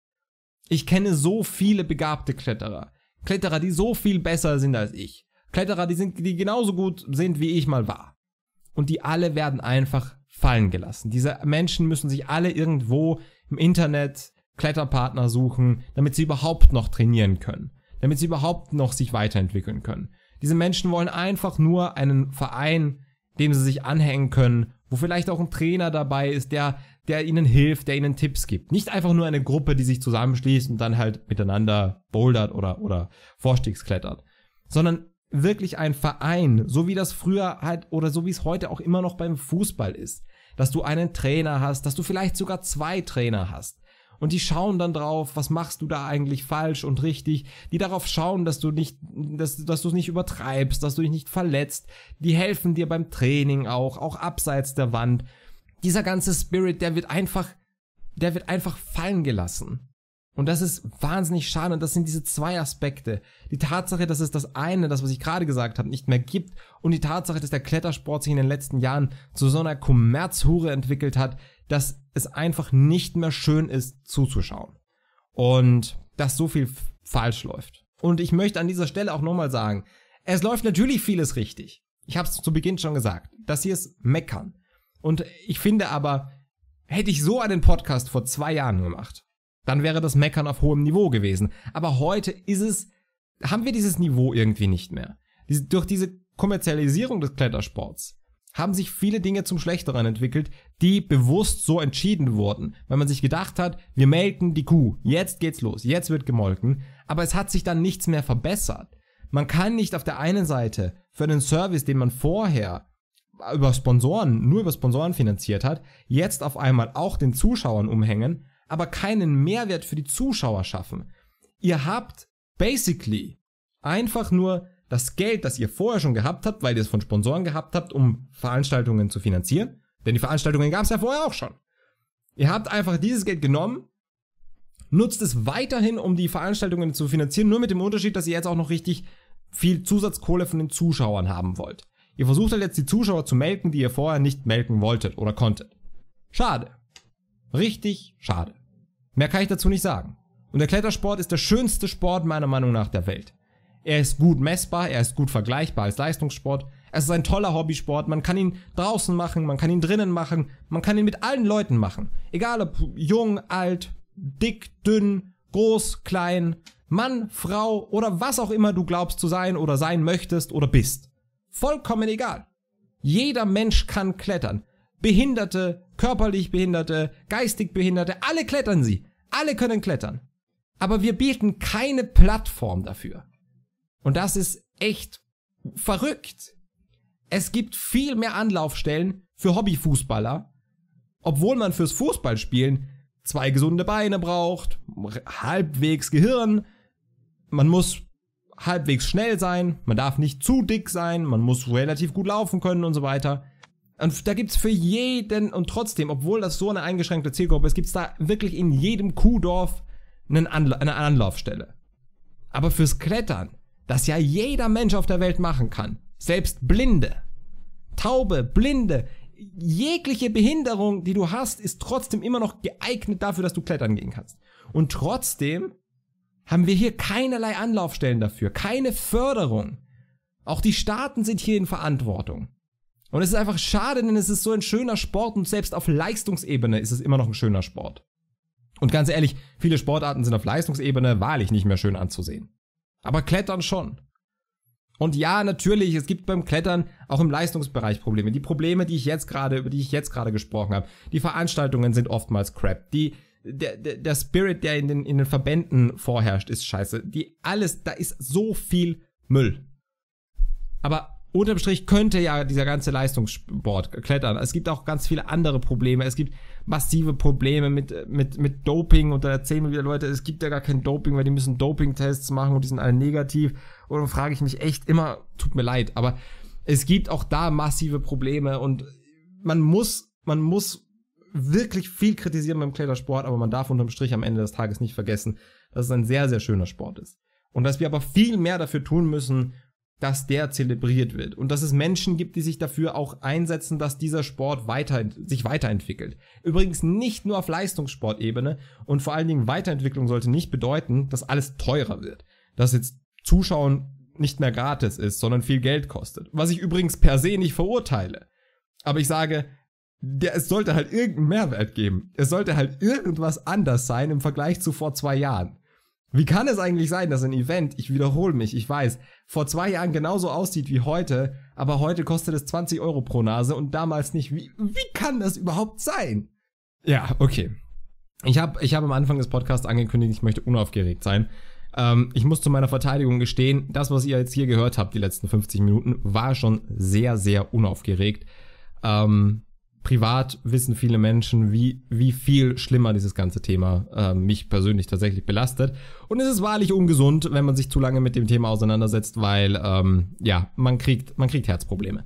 Ich kenne so viele begabte Kletterer. Kletterer, die so viel besser sind als ich. Kletterer, die sind, die genauso gut sind, wie ich mal war. Und die alle werden einfach fallen gelassen. Diese Menschen müssen sich alle irgendwo im Internet Kletterpartner suchen, damit sie überhaupt noch trainieren können. Damit sie überhaupt noch sich weiterentwickeln können. Diese Menschen wollen einfach nur einen Verein, dem sie sich anhängen können wo vielleicht auch ein Trainer dabei ist, der, der ihnen hilft, der ihnen Tipps gibt. Nicht einfach nur eine Gruppe, die sich zusammenschließt und dann halt miteinander bouldert oder, oder Vorstiegsklettert, sondern wirklich ein Verein, so wie das früher halt oder so wie es heute auch immer noch beim Fußball ist, dass du einen Trainer hast, dass du vielleicht sogar zwei Trainer hast, und die schauen dann drauf, was machst du da eigentlich falsch und richtig, die darauf schauen, dass du nicht, dass, dass du es nicht übertreibst, dass du dich nicht verletzt, die helfen dir beim Training auch, auch abseits der Wand. Dieser ganze Spirit, der wird einfach, der wird einfach fallen gelassen. Und das ist wahnsinnig schade. Und das sind diese zwei Aspekte. Die Tatsache, dass es das eine, das was ich gerade gesagt habe, nicht mehr gibt. Und die Tatsache, dass der Klettersport sich in den letzten Jahren zu so einer Kommerzhure entwickelt hat, dass es einfach nicht mehr schön ist zuzuschauen. Und dass so viel falsch läuft. Und ich möchte an dieser Stelle auch nochmal sagen, es läuft natürlich vieles richtig. Ich habe es zu Beginn schon gesagt. Das hier ist Meckern. Und ich finde aber, hätte ich so einen Podcast vor zwei Jahren gemacht, dann wäre das Meckern auf hohem Niveau gewesen. Aber heute ist es, haben wir dieses Niveau irgendwie nicht mehr. durch diese Kommerzialisierung des Klettersports haben sich viele Dinge zum Schlechteren entwickelt, die bewusst so entschieden wurden, weil man sich gedacht hat, wir melken die Kuh, jetzt geht's los, jetzt wird gemolken, aber es hat sich dann nichts mehr verbessert. Man kann nicht auf der einen Seite für einen Service, den man vorher über Sponsoren, nur über Sponsoren finanziert hat, jetzt auf einmal auch den Zuschauern umhängen, aber keinen Mehrwert für die Zuschauer schaffen. Ihr habt basically einfach nur das Geld, das ihr vorher schon gehabt habt, weil ihr es von Sponsoren gehabt habt, um Veranstaltungen zu finanzieren. Denn die Veranstaltungen gab es ja vorher auch schon. Ihr habt einfach dieses Geld genommen, nutzt es weiterhin, um die Veranstaltungen zu finanzieren, nur mit dem Unterschied, dass ihr jetzt auch noch richtig viel Zusatzkohle von den Zuschauern haben wollt. Ihr versucht halt jetzt die Zuschauer zu melken, die ihr vorher nicht melken wolltet oder konntet. Schade. Richtig schade. Mehr kann ich dazu nicht sagen. Und der Klettersport ist der schönste Sport meiner Meinung nach der Welt. Er ist gut messbar, er ist gut vergleichbar als Leistungssport. Es ist ein toller Hobbysport. Man kann ihn draußen machen, man kann ihn drinnen machen, man kann ihn mit allen Leuten machen. Egal ob jung, alt, dick, dünn, groß, klein, Mann, Frau oder was auch immer du glaubst zu sein oder sein möchtest oder bist. Vollkommen egal. Jeder Mensch kann klettern. Behinderte, körperlich Behinderte, geistig Behinderte, alle klettern sie. Alle können klettern. Aber wir bieten keine Plattform dafür. Und das ist echt verrückt. Es gibt viel mehr Anlaufstellen für Hobbyfußballer, obwohl man fürs Fußballspielen zwei gesunde Beine braucht, halbwegs Gehirn, man muss halbwegs schnell sein, man darf nicht zu dick sein, man muss relativ gut laufen können und so weiter. Und da gibt es für jeden und trotzdem, obwohl das so eine eingeschränkte Zielgruppe ist, gibt es da wirklich in jedem Kuhdorf eine Anlaufstelle. Aber fürs Klettern das ja jeder Mensch auf der Welt machen kann. Selbst Blinde. Taube, Blinde, jegliche Behinderung, die du hast, ist trotzdem immer noch geeignet dafür, dass du klettern gehen kannst. Und trotzdem haben wir hier keinerlei Anlaufstellen dafür, keine Förderung. Auch die Staaten sind hier in Verantwortung. Und es ist einfach schade, denn es ist so ein schöner Sport und selbst auf Leistungsebene ist es immer noch ein schöner Sport. Und ganz ehrlich, viele Sportarten sind auf Leistungsebene wahrlich nicht mehr schön anzusehen. Aber Klettern schon. Und ja, natürlich, es gibt beim Klettern auch im Leistungsbereich Probleme. Die Probleme, die ich jetzt gerade, über die ich jetzt gerade gesprochen habe. Die Veranstaltungen sind oftmals crap. Die, der, der, der Spirit, der in den, in den Verbänden vorherrscht, ist scheiße. Die alles, da ist so viel Müll. Aber unterm Strich könnte ja dieser ganze Leistungssport klettern. Es gibt auch ganz viele andere Probleme. Es gibt massive Probleme mit, mit, mit Doping und da erzählen mir wieder Leute, es gibt ja gar kein Doping, weil die müssen Doping-Tests machen und die sind alle negativ. Und dann frage ich mich echt immer, tut mir leid, aber es gibt auch da massive Probleme und man muss, man muss wirklich viel kritisieren beim Klettersport, aber man darf unterm Strich am Ende des Tages nicht vergessen, dass es ein sehr, sehr schöner Sport ist. Und dass wir aber viel mehr dafür tun müssen, dass der zelebriert wird und dass es Menschen gibt, die sich dafür auch einsetzen, dass dieser Sport weiter, sich weiterentwickelt. Übrigens nicht nur auf Leistungssportebene und vor allen Dingen Weiterentwicklung sollte nicht bedeuten, dass alles teurer wird, dass jetzt Zuschauen nicht mehr gratis ist, sondern viel Geld kostet. Was ich übrigens per se nicht verurteile. Aber ich sage, der, es sollte halt irgendeinen Mehrwert geben. Es sollte halt irgendwas anders sein im Vergleich zu vor zwei Jahren. Wie kann es eigentlich sein, dass ein Event, ich wiederhole mich, ich weiß, vor zwei Jahren genauso aussieht wie heute, aber heute kostet es 20 Euro pro Nase und damals nicht? Wie, wie kann das überhaupt sein? Ja, okay. Ich habe ich hab am Anfang des Podcasts angekündigt, ich möchte unaufgeregt sein. Ähm, ich muss zu meiner Verteidigung gestehen, das, was ihr jetzt hier gehört habt, die letzten 50 Minuten, war schon sehr, sehr unaufgeregt. Ähm, privat wissen viele Menschen, wie, wie viel schlimmer dieses ganze Thema äh, mich persönlich tatsächlich belastet. Und es ist wahrlich ungesund, wenn man sich zu lange mit dem Thema auseinandersetzt, weil ähm, ja, man kriegt, man kriegt Herzprobleme.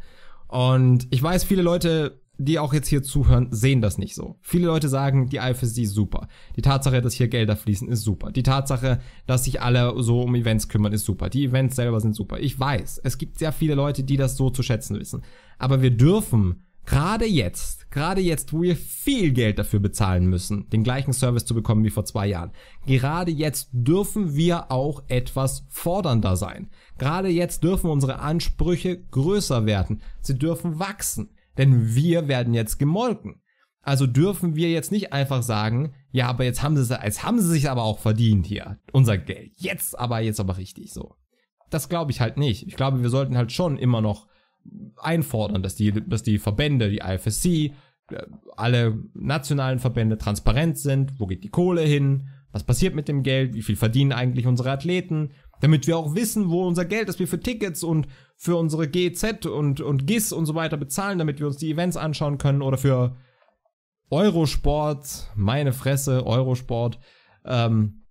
Und ich weiß, viele Leute, die auch jetzt hier zuhören, sehen das nicht so. Viele Leute sagen, die IFSD ist super. Die Tatsache, dass hier Gelder fließen, ist super. Die Tatsache, dass sich alle so um Events kümmern, ist super. Die Events selber sind super. Ich weiß, es gibt sehr viele Leute, die das so zu schätzen wissen. Aber wir dürfen Gerade jetzt, gerade jetzt, wo wir viel Geld dafür bezahlen müssen, den gleichen Service zu bekommen wie vor zwei Jahren, gerade jetzt dürfen wir auch etwas fordernder sein. Gerade jetzt dürfen unsere Ansprüche größer werden. Sie dürfen wachsen, denn wir werden jetzt gemolken. Also dürfen wir jetzt nicht einfach sagen, ja, aber jetzt haben sie es, jetzt haben sie sich aber auch verdient hier, unser Geld. Jetzt aber jetzt aber richtig so. Das glaube ich halt nicht. Ich glaube, wir sollten halt schon immer noch einfordern, dass die, dass die Verbände, die IFSC, äh, alle nationalen Verbände transparent sind, wo geht die Kohle hin, was passiert mit dem Geld, wie viel verdienen eigentlich unsere Athleten, damit wir auch wissen, wo unser Geld, das wir für Tickets und für unsere GZ und, und GIS und so weiter bezahlen, damit wir uns die Events anschauen können oder für Eurosport, meine Fresse, Eurosport, ähm,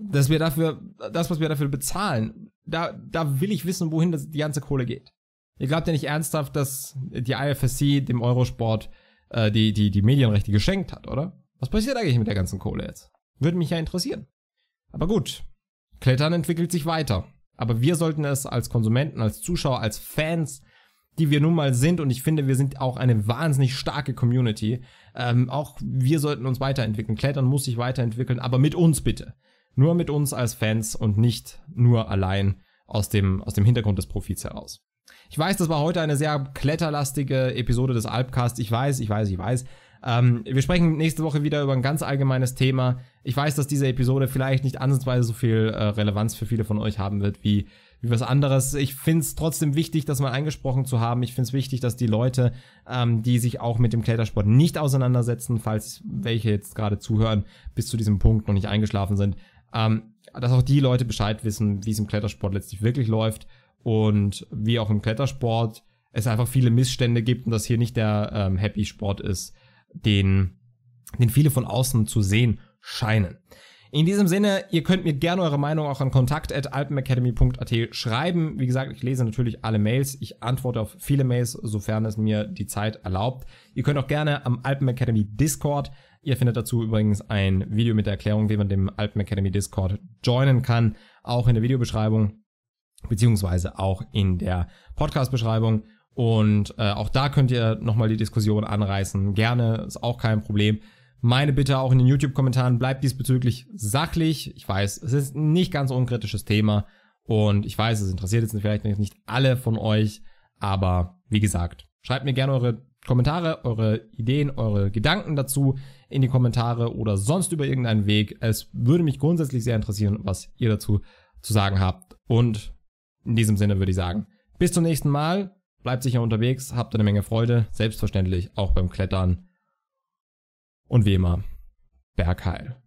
dass wir dafür, das, was wir dafür bezahlen, da, da will ich wissen, wohin das, die ganze Kohle geht. Ihr glaubt ja nicht ernsthaft, dass die IFSC dem Eurosport äh, die, die, die Medienrechte geschenkt hat, oder? Was passiert eigentlich mit der ganzen Kohle jetzt? Würde mich ja interessieren. Aber gut, Klettern entwickelt sich weiter. Aber wir sollten es als Konsumenten, als Zuschauer, als Fans, die wir nun mal sind, und ich finde, wir sind auch eine wahnsinnig starke Community, ähm, auch wir sollten uns weiterentwickeln. Klettern muss sich weiterentwickeln, aber mit uns bitte. Nur mit uns als Fans und nicht nur allein aus dem, aus dem Hintergrund des Profits heraus. Ich weiß, das war heute eine sehr kletterlastige Episode des Alpcasts. Ich weiß, ich weiß, ich weiß. Ähm, wir sprechen nächste Woche wieder über ein ganz allgemeines Thema. Ich weiß, dass diese Episode vielleicht nicht ansatzweise so viel äh, Relevanz für viele von euch haben wird wie, wie was anderes. Ich finde es trotzdem wichtig, das mal eingesprochen zu haben. Ich finde es wichtig, dass die Leute, ähm, die sich auch mit dem Klettersport nicht auseinandersetzen, falls welche jetzt gerade zuhören, bis zu diesem Punkt noch nicht eingeschlafen sind, ähm, dass auch die Leute Bescheid wissen, wie es im Klettersport letztlich wirklich läuft und wie auch im Klettersport es einfach viele Missstände gibt und das hier nicht der ähm, Happy Sport ist, den, den viele von außen zu sehen scheinen. In diesem Sinne, ihr könnt mir gerne eure Meinung auch an kontakt.alpenacademy.at schreiben. Wie gesagt, ich lese natürlich alle Mails. Ich antworte auf viele Mails, sofern es mir die Zeit erlaubt. Ihr könnt auch gerne am Alpen Academy Discord. Ihr findet dazu übrigens ein Video mit der Erklärung, wie man dem Alpen Academy Discord joinen kann. Auch in der Videobeschreibung beziehungsweise auch in der Podcast-Beschreibung. Und äh, auch da könnt ihr nochmal die Diskussion anreißen. Gerne, ist auch kein Problem. Meine Bitte auch in den YouTube-Kommentaren, bleibt diesbezüglich sachlich. Ich weiß, es ist nicht ganz unkritisches Thema. Und ich weiß, es interessiert jetzt vielleicht nicht alle von euch. Aber wie gesagt, schreibt mir gerne eure Kommentare, eure Ideen, eure Gedanken dazu in die Kommentare oder sonst über irgendeinen Weg. Es würde mich grundsätzlich sehr interessieren, was ihr dazu zu sagen habt. Und in diesem Sinne würde ich sagen, bis zum nächsten Mal. Bleibt sicher unterwegs, habt eine Menge Freude, selbstverständlich auch beim Klettern. Und wie immer, Bergheil.